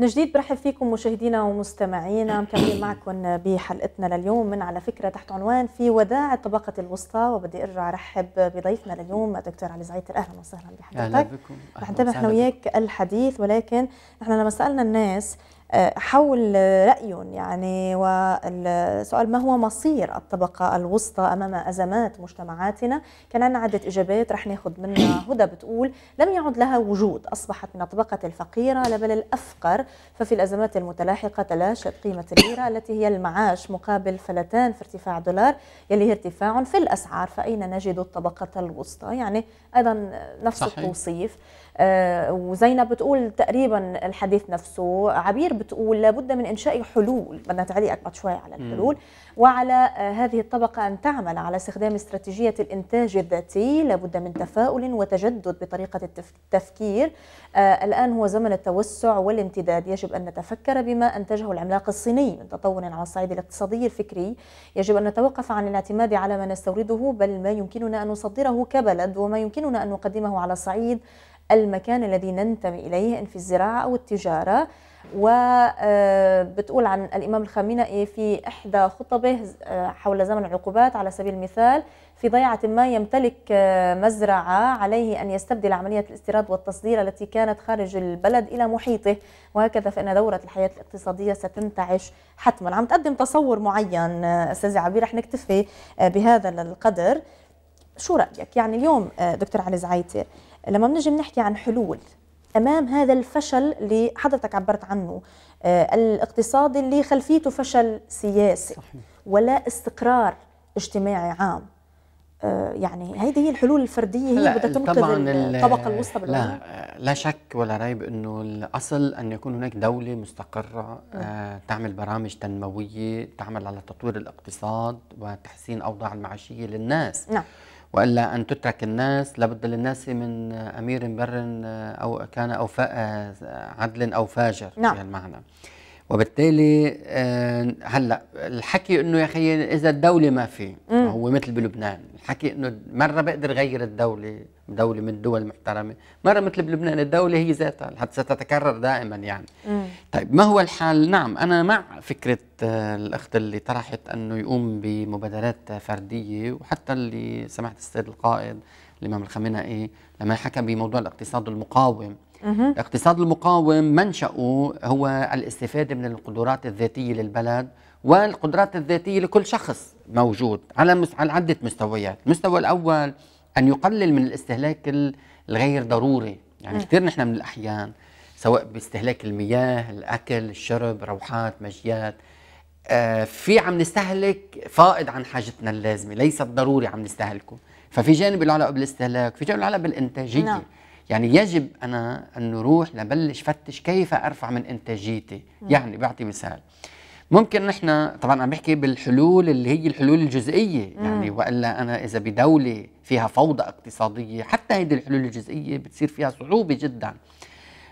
من جديد برحب فيكم مشاهدينا ومستمعينا مكملين معكم بحلقتنا لليوم من على فكره تحت عنوان في وداع الطبقه الوسطى وبدي ارجع ارحب بضيفنا لليوم الدكتور علي زعيتر اهلا وسهلا بحضرتك اهلا بكم رح نتابع احنا وياك الحديث ولكن نحن لما سالنا الناس حول رأي يعني والسؤال ما هو مصير الطبقة الوسطى أمام أزمات مجتمعاتنا كان عندنا عدة إجابات رح ناخذ منها هدى بتقول لم يعد لها وجود أصبحت من الطبقة الفقيرة لبل الأفقر ففي الأزمات المتلاحقة تلاشت قيمة الليرة التي هي المعاش مقابل فلتان في ارتفاع دولار يلي هي ارتفاع في الأسعار فأين نجد الطبقة الوسطى يعني أيضا نفس صحيح. التوصيف آه، وزينب بتقول تقريبا الحديث نفسه عبير بتقول لابد من انشاء حلول بدنا تعليقك بعد شوي على الحلول وعلى آه، هذه الطبقه ان تعمل على استخدام استراتيجيه الانتاج الذاتي لابد من تفاؤل وتجدد بطريقه التفكير آه، الان هو زمن التوسع والامتداد يجب ان نتفكر بما انتجه العملاق الصيني من تطور على الصعيد الاقتصادي الفكري يجب ان نتوقف عن الاعتماد على ما نستورده بل ما يمكننا ان نصدره كبلد وما يمكننا ان نقدمه على صعيد المكان الذي ننتمي إليه إن في الزراعة أو التجارة وبتقول آه، عن الإمام الخامنئي في إحدى خطبه آه، حول زمن العقوبات على سبيل المثال في ضيعة ما يمتلك آه، مزرعة عليه أن يستبدل عملية الاستيراد والتصدير التي كانت خارج البلد إلى محيطه وهكذا فإن دورة الحياة الاقتصادية ستنتعش حتما عم تقدم تصور معين أستاذ عبير رح نكتفي بهذا القدر شو رأيك يعني اليوم دكتور علي زعيتر لما بنجي بنحكي عن حلول امام هذا الفشل اللي حضرتك عبرت عنه آه، الاقتصادي اللي خلفيته فشل سياسي صحيح. ولا استقرار اجتماعي عام آه، يعني هيدي هي الحلول الفرديه هي بدها تنقذ الطبقه الوسطى لا لا شك ولا ريب انه الاصل ان يكون هناك دوله مستقره آه تعمل برامج تنمويه تعمل على تطوير الاقتصاد وتحسين اوضاع المعيشيه للناس نعم والا ان تترك الناس لابد للناس من امير بر او كان او عدل او فاجر نعم. بهالمعنى وبالتالي آه، هلا الحكي انه يا اخي اذا الدوله ما في هو مثل بلبنان حكي انه مره بقدر غير الدوله دوله من الدول المحترمه مره مثل بلبنان الدوله هي ذاتها حتى ستتكرر دائما يعني مم. طيب ما هو الحال نعم انا مع فكره آه، الاخت اللي طرحت انه يقوم بمبادرات فرديه وحتى اللي سمعت السيد القائد الامام إيه لما حكى بموضوع الاقتصاد المقاوم الاقتصاد المقاوم منشأه هو الاستفادة من القدرات الذاتية للبلد والقدرات الذاتية لكل شخص موجود على مس... على عدة مستويات، المستوى الأول أن يقلل من الاستهلاك الغير ضروري، يعني كثير نحن من الأحيان سواء باستهلاك المياه، الأكل، الشرب، روحات، مجيات، آه في عم نستهلك فائض عن حاجتنا اللازمة، ليس ضروري عم نستهلكه، ففي جانب له علاقة بالاستهلاك، في جانب له علاقة بالإنتاجية نعم. يعني يجب أنا أن نروح لبلش فتش كيف أرفع من إنتاجيتي، يعني بعطي مثال ممكن نحن طبعا عم بحكي بالحلول اللي هي الحلول الجزئيه يعني مم. يعني والا انا اذا بدوله فيها فوضى اقتصاديه حتى هيدي الحلول الجزئيه بتصير فيها صعوبه جدا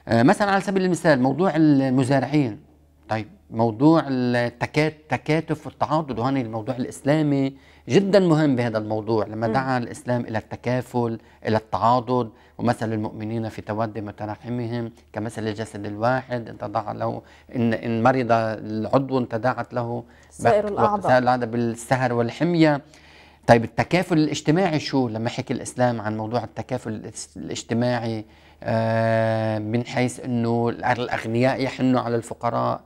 آه، مثلا على سبيل المثال موضوع المزارعين طيب موضوع التكاتف والتعاضد وهون الموضوع الاسلامي جدا مهم بهذا الموضوع لما دعا الإسلام إلى التكافل إلى التعاضد ومثل المؤمنين في تود متراحمهم كمثل الجسد الواحد إن تضع له إن, إن مرض العضو تداعت له سائر الأعضاء سائر الأعضاء بالسهر والحمية طيب التكافل الاجتماعي شو لما حكي الإسلام عن موضوع التكافل الاجتماعي آه، من حيث انه الاغنياء يحنوا على الفقراء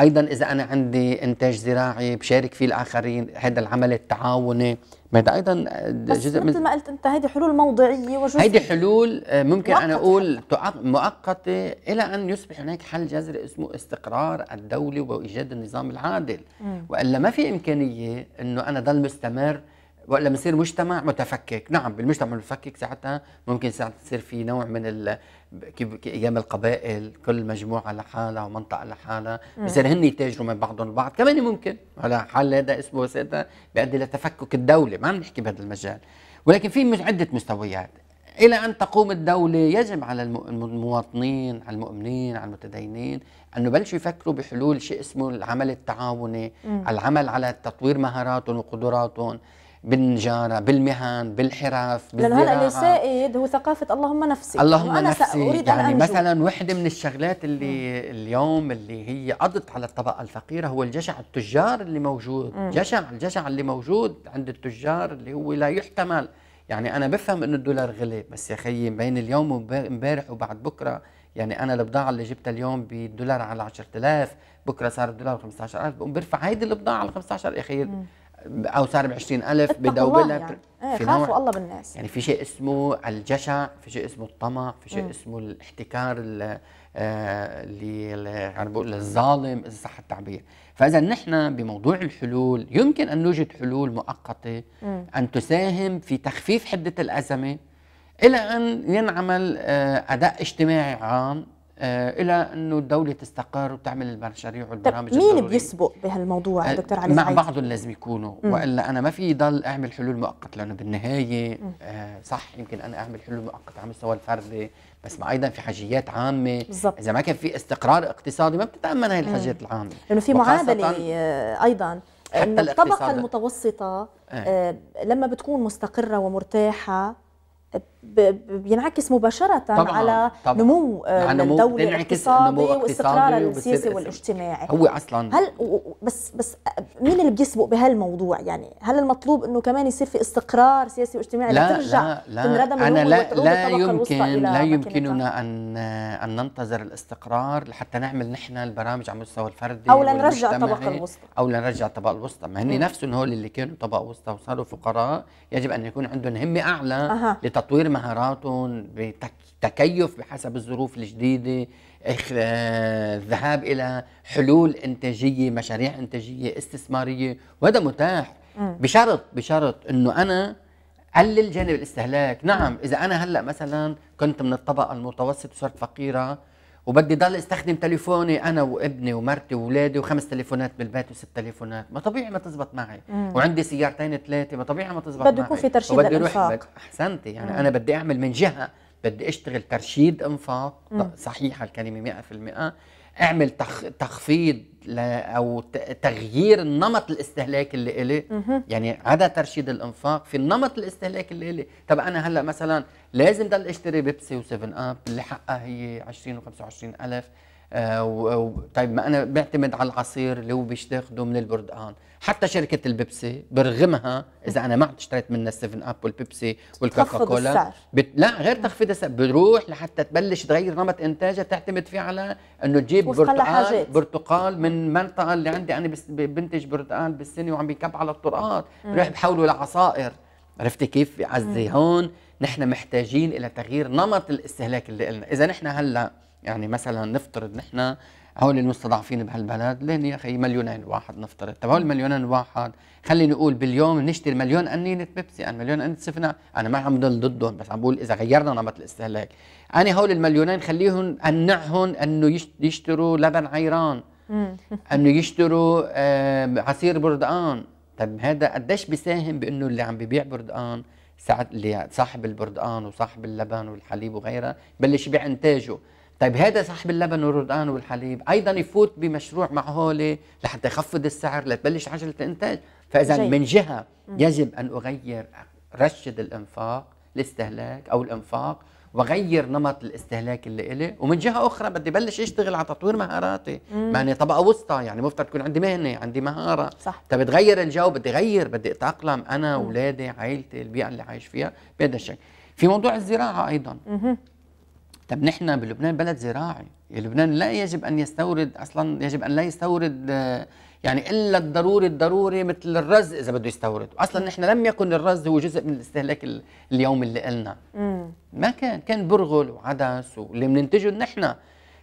ايضا اذا انا عندي انتاج زراعي بشارك فيه الاخرين هذا العمل التعاوني ما هذا ايضا آه، جزء مثل ما قلت انت هذه حلول موضعيه وجزء هيدي حلول آه، ممكن انا اقول مؤقته الى ان يصبح هناك حل جذري اسمه استقرار الدوله وايجاد النظام العادل والا ما في امكانيه انه انا ضل مستمر وقت لما يصير مجتمع متفكك نعم بالمجتمع المتفكك ساعتها ممكن ساعتها تصير في نوع من ال... ايام القبائل كل مجموعه لحالها ومنطقه لحالها بصير هن يتاجروا من بعضهم البعض كمان ممكن على حل هذا اسمه ساعتها بيؤدي لتفكك الدوله ما عم نحكي بهذا المجال ولكن في عده مستويات الى ان تقوم الدوله يجب على المواطنين على المؤمنين على المتدينين ان يبلشوا يفكروا بحلول شيء اسمه العمل التعاوني العمل على تطوير مهاراتهم وقدراتهم بالنجاره بالمهن بالحرف لانه هلا اللي سائد هو ثقافه اللهم نفسي اللهم أنا نفسي أريد يعني أن مثلا وحده من الشغلات اللي مم. اليوم اللي هي قضت على الطبقه الفقيره هو الجشع التجار اللي موجود مم. جشع الجشع اللي موجود عند التجار اللي هو لا يحتمل يعني انا بفهم انه الدولار غلي بس يا خيي بين اليوم وامبارح وبعد بكره يعني انا البضاعه اللي جبتها اليوم بالدولار على 10000 بكره صار الدولار 15000 بقوم برفع هيدي البضاعه على 15 يا خيي او صار ب 20000 بدور لك يعني. ايه خافوا الله بالناس يعني في شيء اسمه الجشع في شيء اسمه الطمع في شيء م. اسمه الاحتكار اللي, آه، يعني اللي انا بقول الظالم اذا صح التعبير فاذا نحن بموضوع الحلول يمكن ان نوجد حلول مؤقته م. ان تساهم في تخفيف حده الازمه الى ان ينعمل آه، اداء اجتماعي عام آه، الى انه الدوله تستقر وتعمل المشاريع والبرامج مين بيسبق بهالموضوع آه، دكتور علي مع بعضهم لازم يكونوا مم. والا انا ما في ضل اعمل حلول مؤقته لانه بالنهايه آه صح يمكن انا اعمل حلول مؤقته على مستوى الفردي بس ما ايضا في حاجيات عامه بالزبط. اذا ما كان في استقرار اقتصادي ما بتتامن هاي الحاجيات العامه لانه في معادله آه، ايضا حتى الطبقه المتوسطه آه. آه لما بتكون مستقره ومرتاحه بينعكس مباشرة طبعاً على طبعاً نمو على آه، نمو الدولة الاقتصادي واستقرارها السياسي والاجتماعي هو أصلا هل بس بس مين اللي بيسبق بهالموضوع يعني هل المطلوب أنه كمان يصير في استقرار سياسي واجتماعي لا ترجع لا لا أنا لا, لا يمكن لا يمكننا أن أن ننتظر الاستقرار لحتى نعمل نحن البرامج على المستوى الفردي أو لنرجع الطبقة الوسطى أو لنرجع الطبقة الوسطى ما هن نفسهم هول اللي كانوا طبقة وسطى وصاروا فقراء يجب أن يكون عندهم همة أعلى أه. لتطوير مهاراتهم بتكيف بحسب الظروف الجديده الذهاب الى حلول انتاجيه مشاريع انتاجيه استثماريه وهذا متاح بشرط بشرط انه انا قلل جانب الاستهلاك نعم اذا انا هلا مثلا كنت من الطبقه المتوسطه وصرت فقيره وبدي ضل استخدم تليفوني انا وابني ومرتي واولادي وخمس تليفونات بالبيت وست تليفونات ما طبيعي ما تزبط معي مم. وعندي سيارتين ثلاثه ما طبيعي ما تزبط معي بده يكون في ترشيد للانفاق احسنتي يعني مم. انا بدي اعمل من جهه بدي اشتغل ترشيد انفاق صحيحه الكلمه 100% اعمل تخ... تخفيض ل... او تغيير النمط الاستهلاكي اللي الي يعني عدا ترشيد الانفاق في النمط الاستهلاكي اللي الي طب انا هلا مثلا لازم ضل اشتري بيبسي و7 اب اللي حقها هي 20 و25 الف آه، طيب ما انا بعتمد على العصير اللي هو بيشتاخده من البرتقال حتى شركه البيبسي برغمها اذا انا ما اشتريت منها السيفن اب والبيبسي والكوكا كولا بت... لا غير تخفيض السعر بروح لحتى تبلش تغير نمط انتاجها تعتمد فيه على انه تجيب برتقال حاجات. برتقال من منطقه اللي عندي انا بس... بنتج برتقال بالسنه وعم بيكب على الطرقات بروح بحوله لعصائر عرفتي كيف عزي هون نحن محتاجين الى تغيير نمط الاستهلاك اللي قلنا اذا نحن هلا يعني مثلا نفترض نحن هول المستضعفين بهالبلد لين يا اخي مليونين واحد نفترض طب هول المليونين واحد خليني اقول باليوم نشتري مليون انينه بيبسي انا مليون انينه سفنا انا ما عم ضل ضدهم بس عم بقول اذا غيرنا نمط الاستهلاك انا هول المليونين خليهم انعهم انه يشتروا لبن عيران انه يشتروا آه عصير بردقان طب هذا قديش بيساهم بانه اللي عم ببيع بردقان اللي صاحب البردقان وصاحب اللبن والحليب وغيرها بلش يبيع انتاجه طيب هذا صاحب اللبن والردان والحليب ايضا يفوت بمشروع مع هولي لحتى يخفض السعر لتبلش عجله الانتاج فاذا من جهه يجب ان اغير رشد الانفاق الاستهلاك او الانفاق وغير نمط الاستهلاك اللي إلي ومن جهه اخرى بدي بلش اشتغل على تطوير مهاراتي ما انا طبقه وسطى يعني مفترض تكون عندي مهنه عندي مهاره صح طب تغير الجو بدي غير بدي اتاقلم انا اولادي عائلتي البيئه اللي عايش فيها بهذا الشكل في موضوع الزراعه ايضا مم. طب نحن بلبنان بلد زراعي لبنان لا يجب ان يستورد اصلا يجب ان لا يستورد آه، يعني الا الضروري الضروري مثل الرز اذا بده يستورد اصلا نحن لم يكن الرز هو جزء من الاستهلاك اليومي اللي قلنا ما كان كان برغل وعدس واللي بننتجه نحن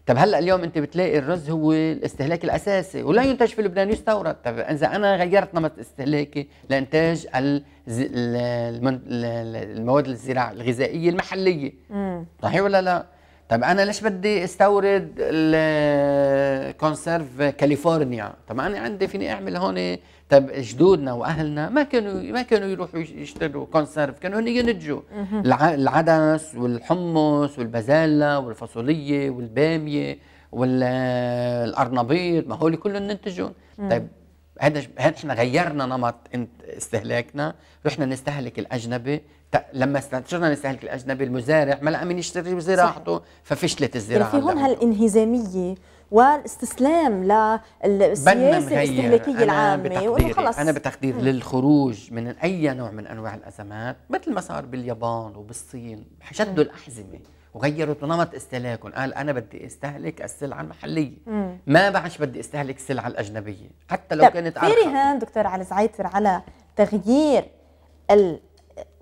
طب هلا اليوم انت بتلاقي الرز هو الاستهلاك الاساسي ولا ينتج في لبنان يستورد طب اذا انا غيرت نمط استهلاكي لانتاج المواد الزراعيه الغذائيه المحليه صحيح ولا لا طب انا ليش بدي استورد الكونسيرف كاليفورنيا طب انا عندي فيني اعمل هون طب جدودنا واهلنا ما كانوا ما كانوا يروحوا يشتروا كونسيرف كانوا هن ينتجوا العدس والحمص والبازلاء والفاصوليه والباميه والارنبيط ما هو كلهم ننتجهم طيب هذا احنا غيرنا نمط استهلاكنا رحنا نستهلك الاجنبي لما صرنا نستهلك الاجنبي المزارع ما لقى مين يشتري بزراعته ففشلت الزراعه يعني في هون هالانهزاميه والاستسلام للسياسه الاستهلاكيه العامه وانه خلص انا بتقدير للخروج من اي نوع من انواع الازمات مثل ما صار باليابان وبالصين شدوا الاحزمه وغيروا نمط استهلاكهم قال انا بدي استهلك السلعه المحليه ما بعدش بدي استهلك السلعه الاجنبيه حتى لو كانت في رهان دكتور علي زعيتر على تغيير ال...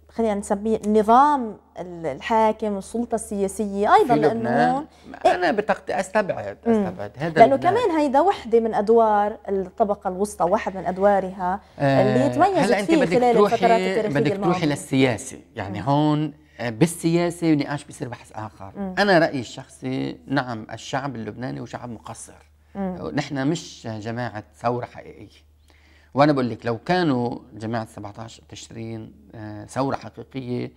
خلينا نسميه النظام الحاكم والسلطه السياسيه ايضا لانه انا بتقدي استبعد استبعد هذا لانه لبنان. كمان هيدا وحده من ادوار الطبقه الوسطى واحد من ادوارها آه اللي تميزت فيه خلال الفترات التاريخيه بدك تروحي للسياسي يعني مم. هون آه، بالسياسه ونقاش بيصير بحث اخر م. انا رايي الشخصي نعم الشعب اللبناني هو شعب مقصر م. نحن مش جماعه ثوره حقيقيه وانا بقول لك لو كانوا جماعه 17 تشرين آه، ثوره حقيقيه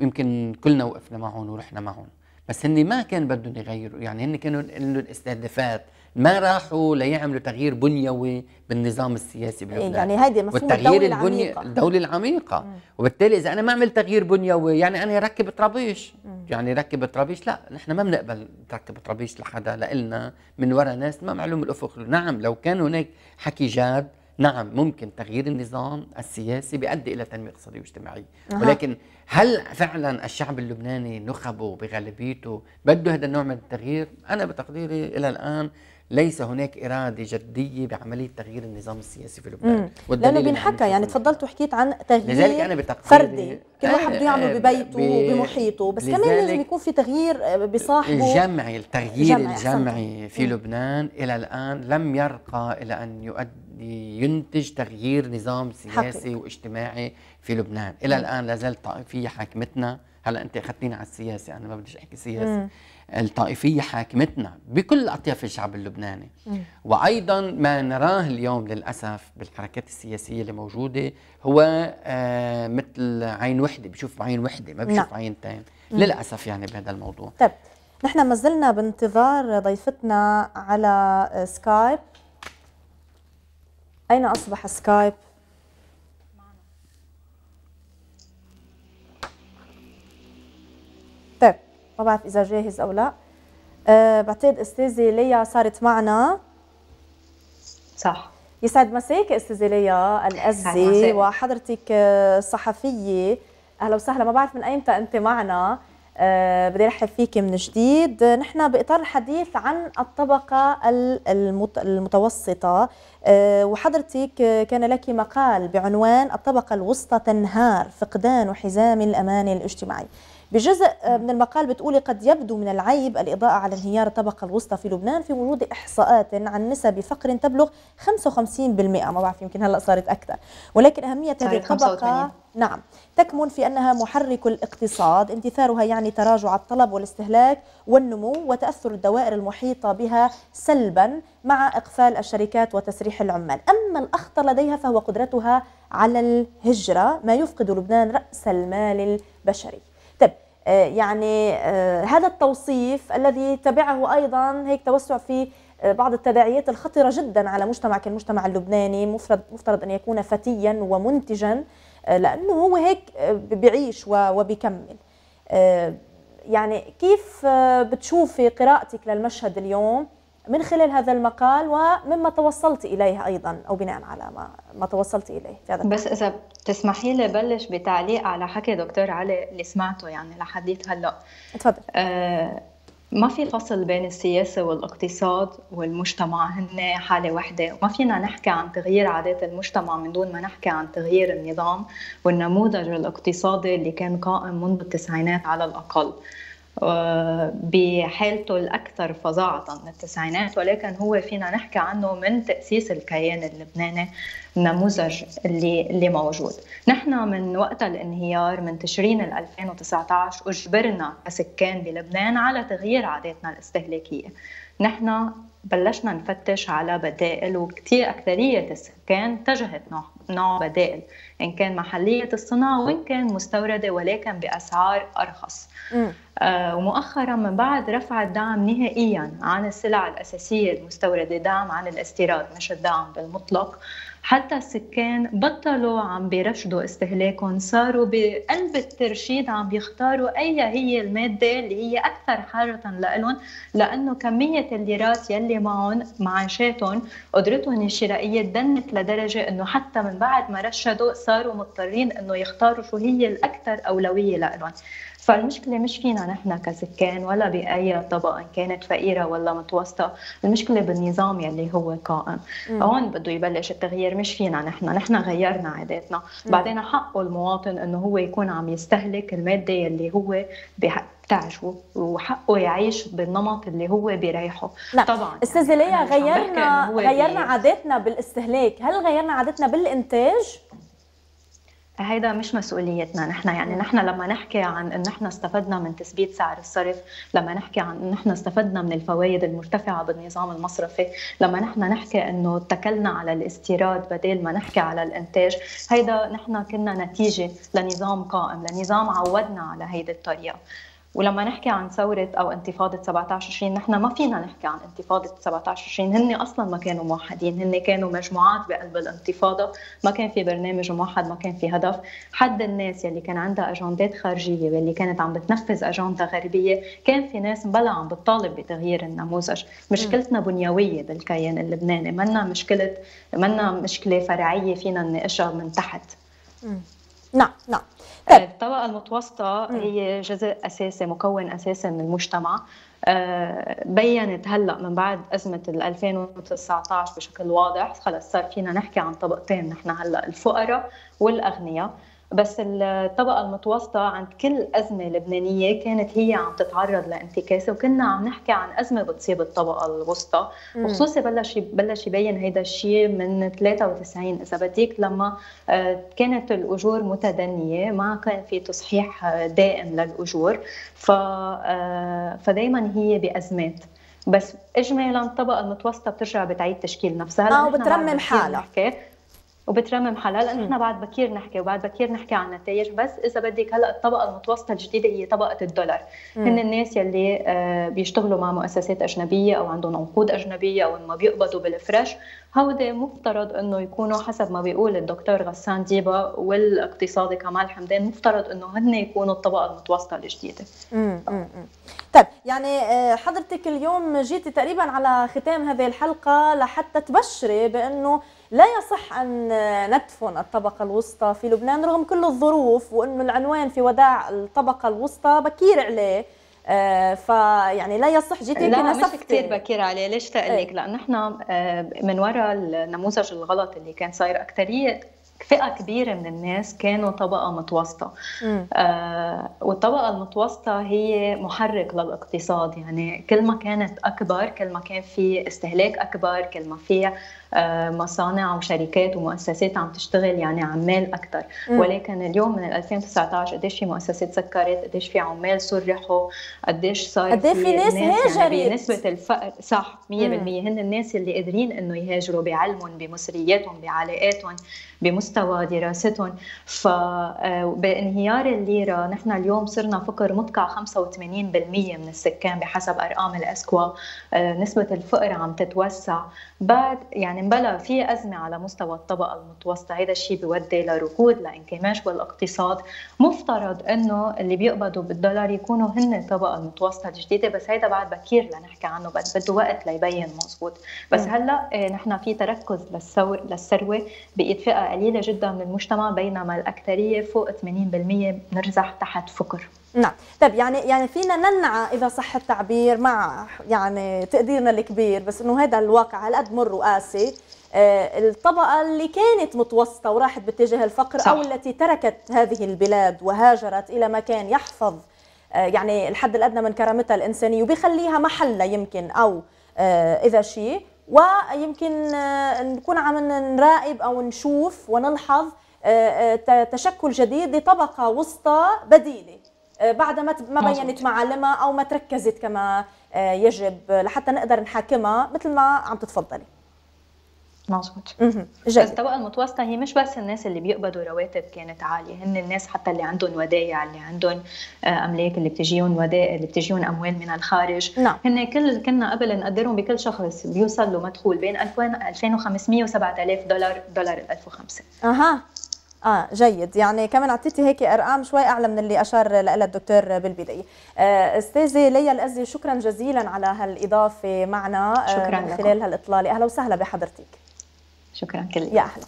يمكن كلنا وقفنا معهم ورحنا معهم بس هن ما كان بدهم يغيروا يعني هن كانوا لهم استهدافات ما راحوا ليعملوا تغيير بنيوي بالنظام السياسي إيه، بلبنان يعني هيدي مفهوم الدولة البني الدولة العميقة مم. وبالتالي إذا أنا ما عملت تغيير بنيوي يعني أنا ركب طرابيش يعني ركب طرابيش لا نحن ما بنقبل تركب طرابيش لحدا لإلنا من وراء ناس ما معلوم الأفق نعم لو كان هناك حكي جاد نعم ممكن تغيير النظام السياسي بيؤدي الى تنميه اقتصاديه واجتماعيه ولكن هل فعلا الشعب اللبناني نخبه بغالبيته بده هذا النوع من التغيير انا بتقديري الى الان ليس هناك اراده جديه بعمليه تغيير النظام السياسي في لبنان لانه بينحكى يعني تفضلت وحكيت عن تغيير لذلك انا فردي كل آه، واحد بده يعمله آه، ببيته وبمحيطه بس كمان لازم يكون في تغيير آه، بصاحبه الجمعي التغيير الجمعي, الجمعي في لبنان الى الان لم يرقى الى ان يؤدي ينتج تغيير نظام سياسي حقيقي. واجتماعي في لبنان الى الان لا زالت طائفيه حاكمتنا هلا انت اخذتيني على السياسه انا ما بديش احكي سياسه الطائفية حاكمتنا بكل أطياف الشعب اللبناني وأيضا ما نراه اليوم للأسف بالحركات السياسية اللي موجودة هو آه، مثل عين وحدة بشوف عين وحدة ما بشوف لا. نعم. عين تاني للأسف يعني بهذا الموضوع طيب نحن ما زلنا بانتظار ضيفتنا على سكايب أين أصبح سكايب ما بعرف اذا جاهز او لا أه بعتقد استاذه ليا صارت معنا صح يسعد مساك استاذه ليا الازي وحضرتك أه، صحفيه اهلا وسهلا ما بعرف من ايمتى انت معنا أه بدي ارحب فيك من جديد نحن باطار الحديث عن الطبقه المت... المتوسطه أه وحضرتك أه، كان لك مقال بعنوان الطبقه الوسطى تنهار فقدان حزام الامان الاجتماعي بجزء آه، من المقال بتقولي قد يبدو من العيب الإضاءة على انهيار الطبقة الوسطى في لبنان في وجود إحصاءات عن نسب فقر تبلغ 55% ما بعرف يمكن هلأ صارت أكثر ولكن أهمية هذه الطبقة نعم تكمن في أنها محرك الاقتصاد انتثارها يعني تراجع الطلب والاستهلاك والنمو وتأثر الدوائر المحيطة بها سلبا مع إقفال الشركات وتسريح العمال أما الأخطر لديها فهو قدرتها على الهجرة ما يفقد لبنان رأس المال البشري آه، يعني آه، هذا التوصيف الذي تبعه ايضا هيك توسع في آه، بعض التداعيات الخطره جدا على مجتمع كالمجتمع اللبناني مفترض مفترض ان يكون فتيا ومنتجا لانه هو هيك بيعيش وبيكمل يعني كيف بتشوفي قراءتك للمشهد اليوم من خلال هذا المقال ومما توصلت إليه أيضا أو بناء على ما, ما توصلت إليه في هذا المقال. بس إذا تسمحي لي بلش بتعليق على حكي دكتور علي اللي سمعته يعني لحديت هلأ تفضل آه ما في فصل بين السياسة والاقتصاد والمجتمع هن حالة واحدة وما فينا نحكي عن تغيير عادات المجتمع من دون ما نحكي عن تغيير النظام والنموذج الاقتصادي اللي كان قائم منذ التسعينات على الأقل بحالته الأكثر فظاعة من التسعينات ولكن هو فينا نحكي عنه من تأسيس الكيان اللبناني النموذج اللي اللي موجود نحن من وقت الانهيار من تشرين 2019 أجبرنا كسكان بلبنان على تغيير عاداتنا الاستهلاكية نحن بلشنا نفتش على بدائل وكثير أكثرية السكان اتجهت نوع, بدائل إن كان محلية الصناعة وإن كان مستوردة ولكن بأسعار أرخص آه ومؤخرا من بعد رفع الدعم نهائيا عن السلع الأساسية المستوردة دعم عن الاستيراد مش الدعم بالمطلق حتى السكان بطلوا عم بيرشدوا استهلاكهم صاروا بقلب الترشيد عم بيختاروا أي هي المادة اللي هي أكثر حاجة لهم لأنه كمية الليرات يلي معهم معاشاتهم قدرتهم الشرائية تدنت لدرجة أنه حتى من بعد ما رشدوا صاروا مضطرين أنه يختاروا شو هي الأكثر أولوية لهم فالمشكله مش فينا نحن كسكان ولا باي طبقه إن كانت فقيره ولا متوسطه المشكله بالنظام يلي هو قائم هون بده يبلش التغيير مش فينا نحن نحن غيرنا عاداتنا بعدين حقه المواطن انه هو يكون عم يستهلك الماده يلي هو بتعجبه وحقه يعيش بالنمط اللي هو بيريحه لا. طبعا يعني استاذه ليا غيرنا غيرنا عاداتنا بالاستهلاك هل غيرنا عاداتنا بالانتاج هيدا مش مسؤوليتنا نحن يعني نحن لما نحكي عن ان نحن استفدنا من تثبيت سعر الصرف لما نحكي عن ان نحن استفدنا من الفوائد المرتفعه بالنظام المصرفي لما نحن نحكي انه اتكلنا على الاستيراد بدل ما نحكي على الانتاج هيدا نحن كنا نتيجه لنظام قائم لنظام عودنا على هيدي الطريقه ولما نحكي عن ثورة أو انتفاضة 17 17-20 نحن ما فينا نحكي عن انتفاضة 17 17-20 هن أصلا ما كانوا موحدين هن كانوا مجموعات بقلب الانتفاضة ما كان في برنامج موحد ما كان في هدف حد الناس يلي كان عندها أجندات خارجية واللي كانت عم بتنفذ أجندة غربية كان في ناس مبلا عم بتطالب بتغيير النموذج مشكلتنا بنيوية بالكيان اللبناني منا مشكلة منا مشكلة فرعية فينا نناقشها من تحت نعم نعم طيب. الطبقة المتوسطة هي جزء أساسي مكون أساسي من المجتمع آه، بينت هلا من بعد أزمة 2019 بشكل واضح خلص صار فينا نحكي عن طبقتين نحن هلا الفقراء والأغنياء بس الطبقة المتوسطة عند كل أزمة لبنانية كانت هي عم تتعرض لانتكاسة وكنا عم نحكي عن أزمة بتصيب الطبقة الوسطى وخصوصي بلش بلش يبين هذا الشيء من 93 إذا بديك لما آه، كانت الأجور متدنية ما كان في تصحيح آه، دائم للأجور ف آه، فدائما هي بأزمات بس اجمالا الطبقه المتوسطه بترجع بتعيد تشكيل نفسها اه وبترمم حالها وبترمم حالها لانه احنا بعد بكير نحكي وبعد بكير نحكي عن النتائج بس اذا بدك هلا الطبقه المتوسطه الجديده هي طبقه الدولار هن الناس يلي آه، بيشتغلوا مع مؤسسات اجنبيه او عندهم عقود اجنبيه او ما بيقبضوا بالفرش هودي مفترض انه يكونوا حسب ما بيقول الدكتور غسان ديبا والاقتصادي كمال حمدان مفترض انه هن يكونوا الطبقه المتوسطه الجديده طيب يعني آه، حضرتك اليوم جيتي تقريبا على ختام هذه الحلقه لحتى تبشري بانه لا يصح أن ندفن الطبقة الوسطى في لبنان رغم كل الظروف وأنه العنوان في وداع الطبقة الوسطى بكير عليه آه فيعني لا يصح جيتي لا مش كثير بكير عليه ليش إيه. تقلك لأن نحن آه، من وراء النموذج الغلط اللي كان صاير أكترية فئة كبيرة من الناس كانوا طبقة متوسطة آه والطبقة المتوسطة هي محرك للاقتصاد يعني كل ما كانت أكبر كل ما كان في استهلاك أكبر كل ما فيها آه، مصانع وشركات ومؤسسات عم تشتغل يعني عمال اكثر ولكن اليوم من 2019 قديش في مؤسسات سكرت قديش في عمال سرحوا قديش صار قد في ناس, ناس يعني هاجرت نسبه الفقر صح 100% هن الناس اللي قادرين انه يهاجروا بعلمهم بمصرياتهم بعلاقاتهم بمستوى دراستهم فبانهيار آه، الليره نحن اليوم صرنا فقر مدقع 85% من السكان بحسب ارقام الاسكوا آه، نسبه الفقر عم تتوسع بعد يعني بلا في أزمة على مستوى الطبقة المتوسطة هذا الشيء بيودي لركود لانكماش بالاقتصاد مفترض أنه اللي بيقبضوا بالدولار يكونوا هن الطبقة المتوسطة الجديدة بس هيدا بعد بكير لنحكي عنه بده وقت ليبين مزبوط بس هلا إيه، نحن في تركز للثروة بقيت فئة قليلة جدا من المجتمع بينما الأكثرية فوق 80% بنرزح تحت فقر نعم طيب يعني يعني فينا ننعى اذا صح التعبير مع يعني تقديرنا الكبير بس انه هذا الواقع هالقد مر وقاسي آه، الطبقة اللي كانت متوسطة وراحت باتجاه الفقر صح. أو التي تركت هذه البلاد وهاجرت إلى مكان يحفظ آه، يعني الحد الأدنى من كرامتها الإنسانية وبيخليها محلة يمكن أو آه، إذا شيء ويمكن نكون عم نراقب أو نشوف ونلحظ تشكل جديد لطبقة وسطى بديلة آه، بعد ما ما بينت معالمها او ما تركزت كما آه، يجب لحتى نقدر نحاكمها مثل ما عم تتفضلي مظبوط بس الطبقه المتوسطه هي مش بس الناس اللي بيقبضوا رواتب كانت عاليه هن الناس حتى اللي عندهم ودايع اللي عندهم آه، املاك اللي بتجيهم ودائع اللي بتجيهم اموال من الخارج نعم. هن كل كنا قبل نقدرهم بكل شخص بيوصل له مدخول بين 2000 2500 و 7000 دولار دولار 1005 اها اه جيد يعني كمان اعطيتي هيك ارقام شوي اعلى من اللي اشار لها الدكتور بالبدايه آه استاذه ليا الازي شكرا جزيلا على هالاضافه معنا آه، شكرا من خلال هالاطلاله اهلا وسهلا بحضرتك شكرا كل يا اهلا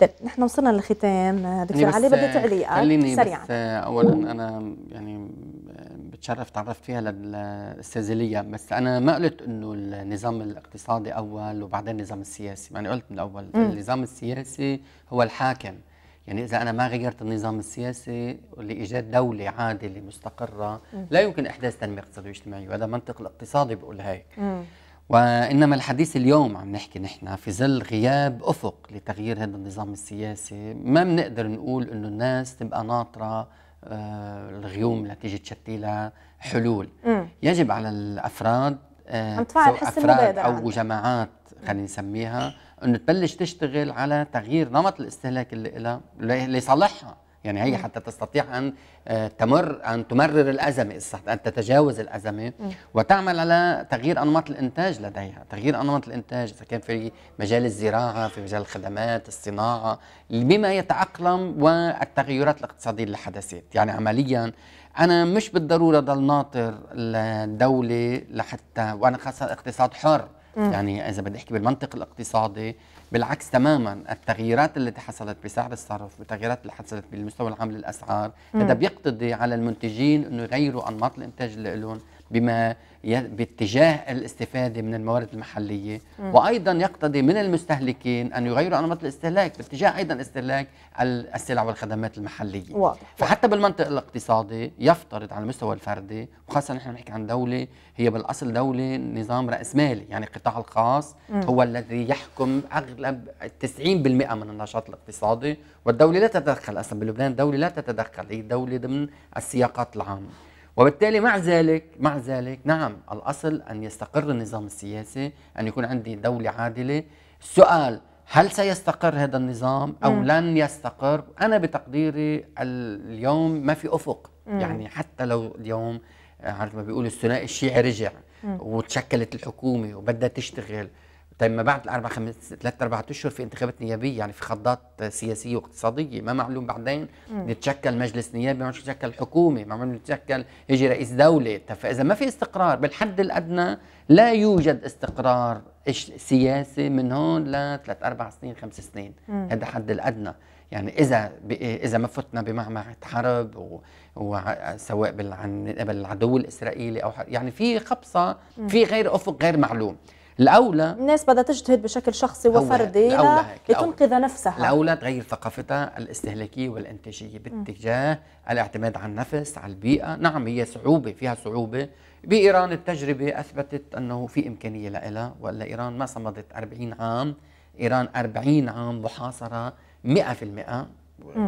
طيب نحن وصلنا للختام دكتور علي بدي تعليقات سريعا خليني بس آه، اولا انا يعني بتشرف تعرفت فيها للاستاذه ليا بس انا ما قلت انه النظام الاقتصادي اول وبعدين النظام السياسي يعني قلت من الاول م. النظام السياسي هو الحاكم يعني اذا انا ما غيرت النظام السياسي لايجاد دوله عادله مستقره لا يمكن احداث تنميه اقتصاديه واجتماعيه وهذا منطق الاقتصادي بيقول هيك وانما الحديث اليوم عم نحكي نحن في ظل غياب افق لتغيير هذا النظام السياسي ما بنقدر نقول انه الناس تبقى ناطره آه، الغيوم اللي تيجي تشتي لها حلول مم. يجب على الافراد عم آه، تفعل او عندك. جماعات خلينا نسميها انه تبلش تشتغل على تغيير نمط الاستهلاك اللي لها ليصلحها يعني هي نعم. حتى تستطيع أن آه، تمر أن تمرر الأزمة أن تتجاوز الأزمة وتعمل على تغيير أنماط الإنتاج لديها تغيير أنماط الإنتاج إذا كان في مجال الزراعة في مجال الخدمات الصناعة بما يتأقلم والتغيرات الاقتصادية اللي حدثت يعني عمليا أنا مش بالضرورة ضل ناطر الدولة لحتى وأنا خاصة اقتصاد حر يعني اذا بدي احكي بالمنطق الاقتصادي بالعكس تماما التغييرات التي حصلت بسعر الصرف والتغييرات اللي حصلت بالمستوى العام للاسعار هذا بيقتضي على المنتجين انه يغيروا انماط الانتاج لهم بما باتجاه الاستفادة من الموارد المحلية م. وأيضا يقتضي من المستهلكين أن يغيروا أنماط الاستهلاك باتجاه أيضا استهلاك السلع والخدمات المحلية واضح. فحتى بالمنطق الاقتصادي يفترض على المستوى الفردي وخاصة نحن بنحكي عن دولة هي بالأصل دولة نظام رأسمالي يعني القطاع الخاص م. هو الذي يحكم أغلب 90% من النشاط الاقتصادي والدولة لا تتدخل أصلا بلبنان الدولة لا تتدخل هي دولة ضمن السياقات العامة وبالتالي مع ذلك مع ذلك نعم الاصل ان يستقر النظام السياسي ان يكون عندي دوله عادله السؤال هل سيستقر هذا النظام او م. لن يستقر انا بتقديري اليوم ما في افق م. يعني حتى لو اليوم عارف ما بيقولوا الثنائي الشيعي رجع وتشكلت الحكومه وبدها تشتغل طيب ما بعد الاربع خمس ثلاث اربع اشهر في انتخابات نيابيه يعني في خضات سياسيه واقتصاديه ما معلوم بعدين يتشكل مجلس نيابي ما نتشكل يتشكل حكومه ما معلوم يتشكل يجي رئيس دوله فاذا ما في استقرار بالحد الادنى لا يوجد استقرار سياسي من هون لثلاث اربع سنين خمس سنين هذا حد الادنى يعني اذا اذا ما فتنا بمعمعة حرب وسواء عن قبل العدو الاسرائيلي او يعني في خبصه في غير افق غير معلوم الاولى الناس بدها تجتهد بشكل شخصي وفردي لتنقذ نفسها الاولى تغير ثقافتها الاستهلاكيه والانتاجيه باتجاه الاعتماد على النفس على البيئه نعم هي صعوبه فيها صعوبه بايران التجربه اثبتت انه في امكانيه لها ولا ايران ما صمدت 40 عام ايران 40 عام محاصره 100% مم.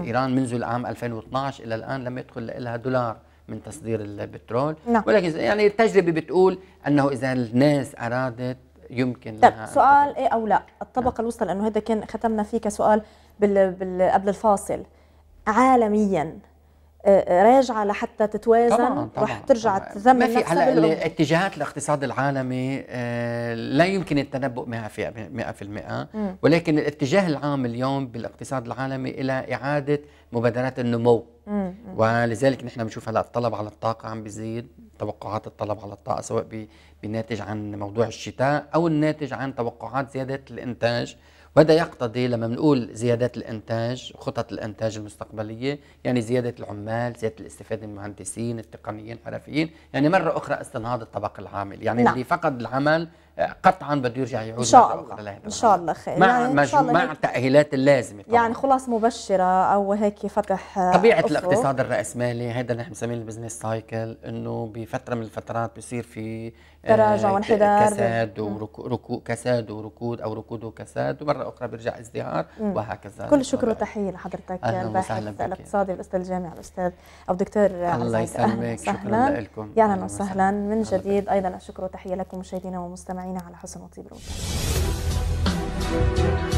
ايران منذ العام 2012 الى الان لم يدخل لها دولار من تصدير البترول نعم. ولكن يعني التجربه بتقول انه اذا الناس ارادت يمكن طيب سؤال ايه او لا الطبقه نعم. الوسطى لانه هذا كان ختمنا فيه كسؤال بال... بال... قبل الفاصل عالميا راجعه لحتى تتوازن طبعاً طبعاً رح ترجع تذمم ما في هلا الاتجاهات الاقتصاد العالمي آه، لا يمكن التنبؤ 100% ولكن الاتجاه العام اليوم بالاقتصاد العالمي الى اعاده مبادرات النمو مم. ولذلك نحن بنشوف هلا الطلب على الطاقه عم بيزيد توقعات الطلب على الطاقه سواء بناتج عن موضوع الشتاء او الناتج عن توقعات زياده الانتاج وهذا يقتضي لما بنقول زيادات الإنتاج وخطط الإنتاج المستقبلية يعني زيادة العمال زيادة الاستفادة من المهندسين التقنيين الحرفيين يعني مرة أخرى استنهاض الطبق العامل يعني نعم. اللي فقد العمل آه، قطعا بده يرجع يعود إن شاء الله إن شاء الله خير مع يعني شاء الله مع التأهيلات اللازمة طبعا. يعني خلاص مبشرة أو هيك فتح آه، طبيعة أفرق. الاقتصاد الرأسمالي هذا نحن بنسميه البزنس سايكل إنه بفترة من الفترات بصير في تراجع آه، وانحدار كساد وركود كساد وركود او ركود وكساد ومره اخرى بيرجع ازدهار وهكذا كل الشكر وتحيه لحضرتك الباحث الاقتصادي الاستاذ الجامعي الاستاذ او الدكتور الله يسلمك شكرا لكم يا اهلا وسهلا من جديد ايضا الشكر وتحيه لكم مشاهدينا ومستمعينا على حسن وطيب روحكم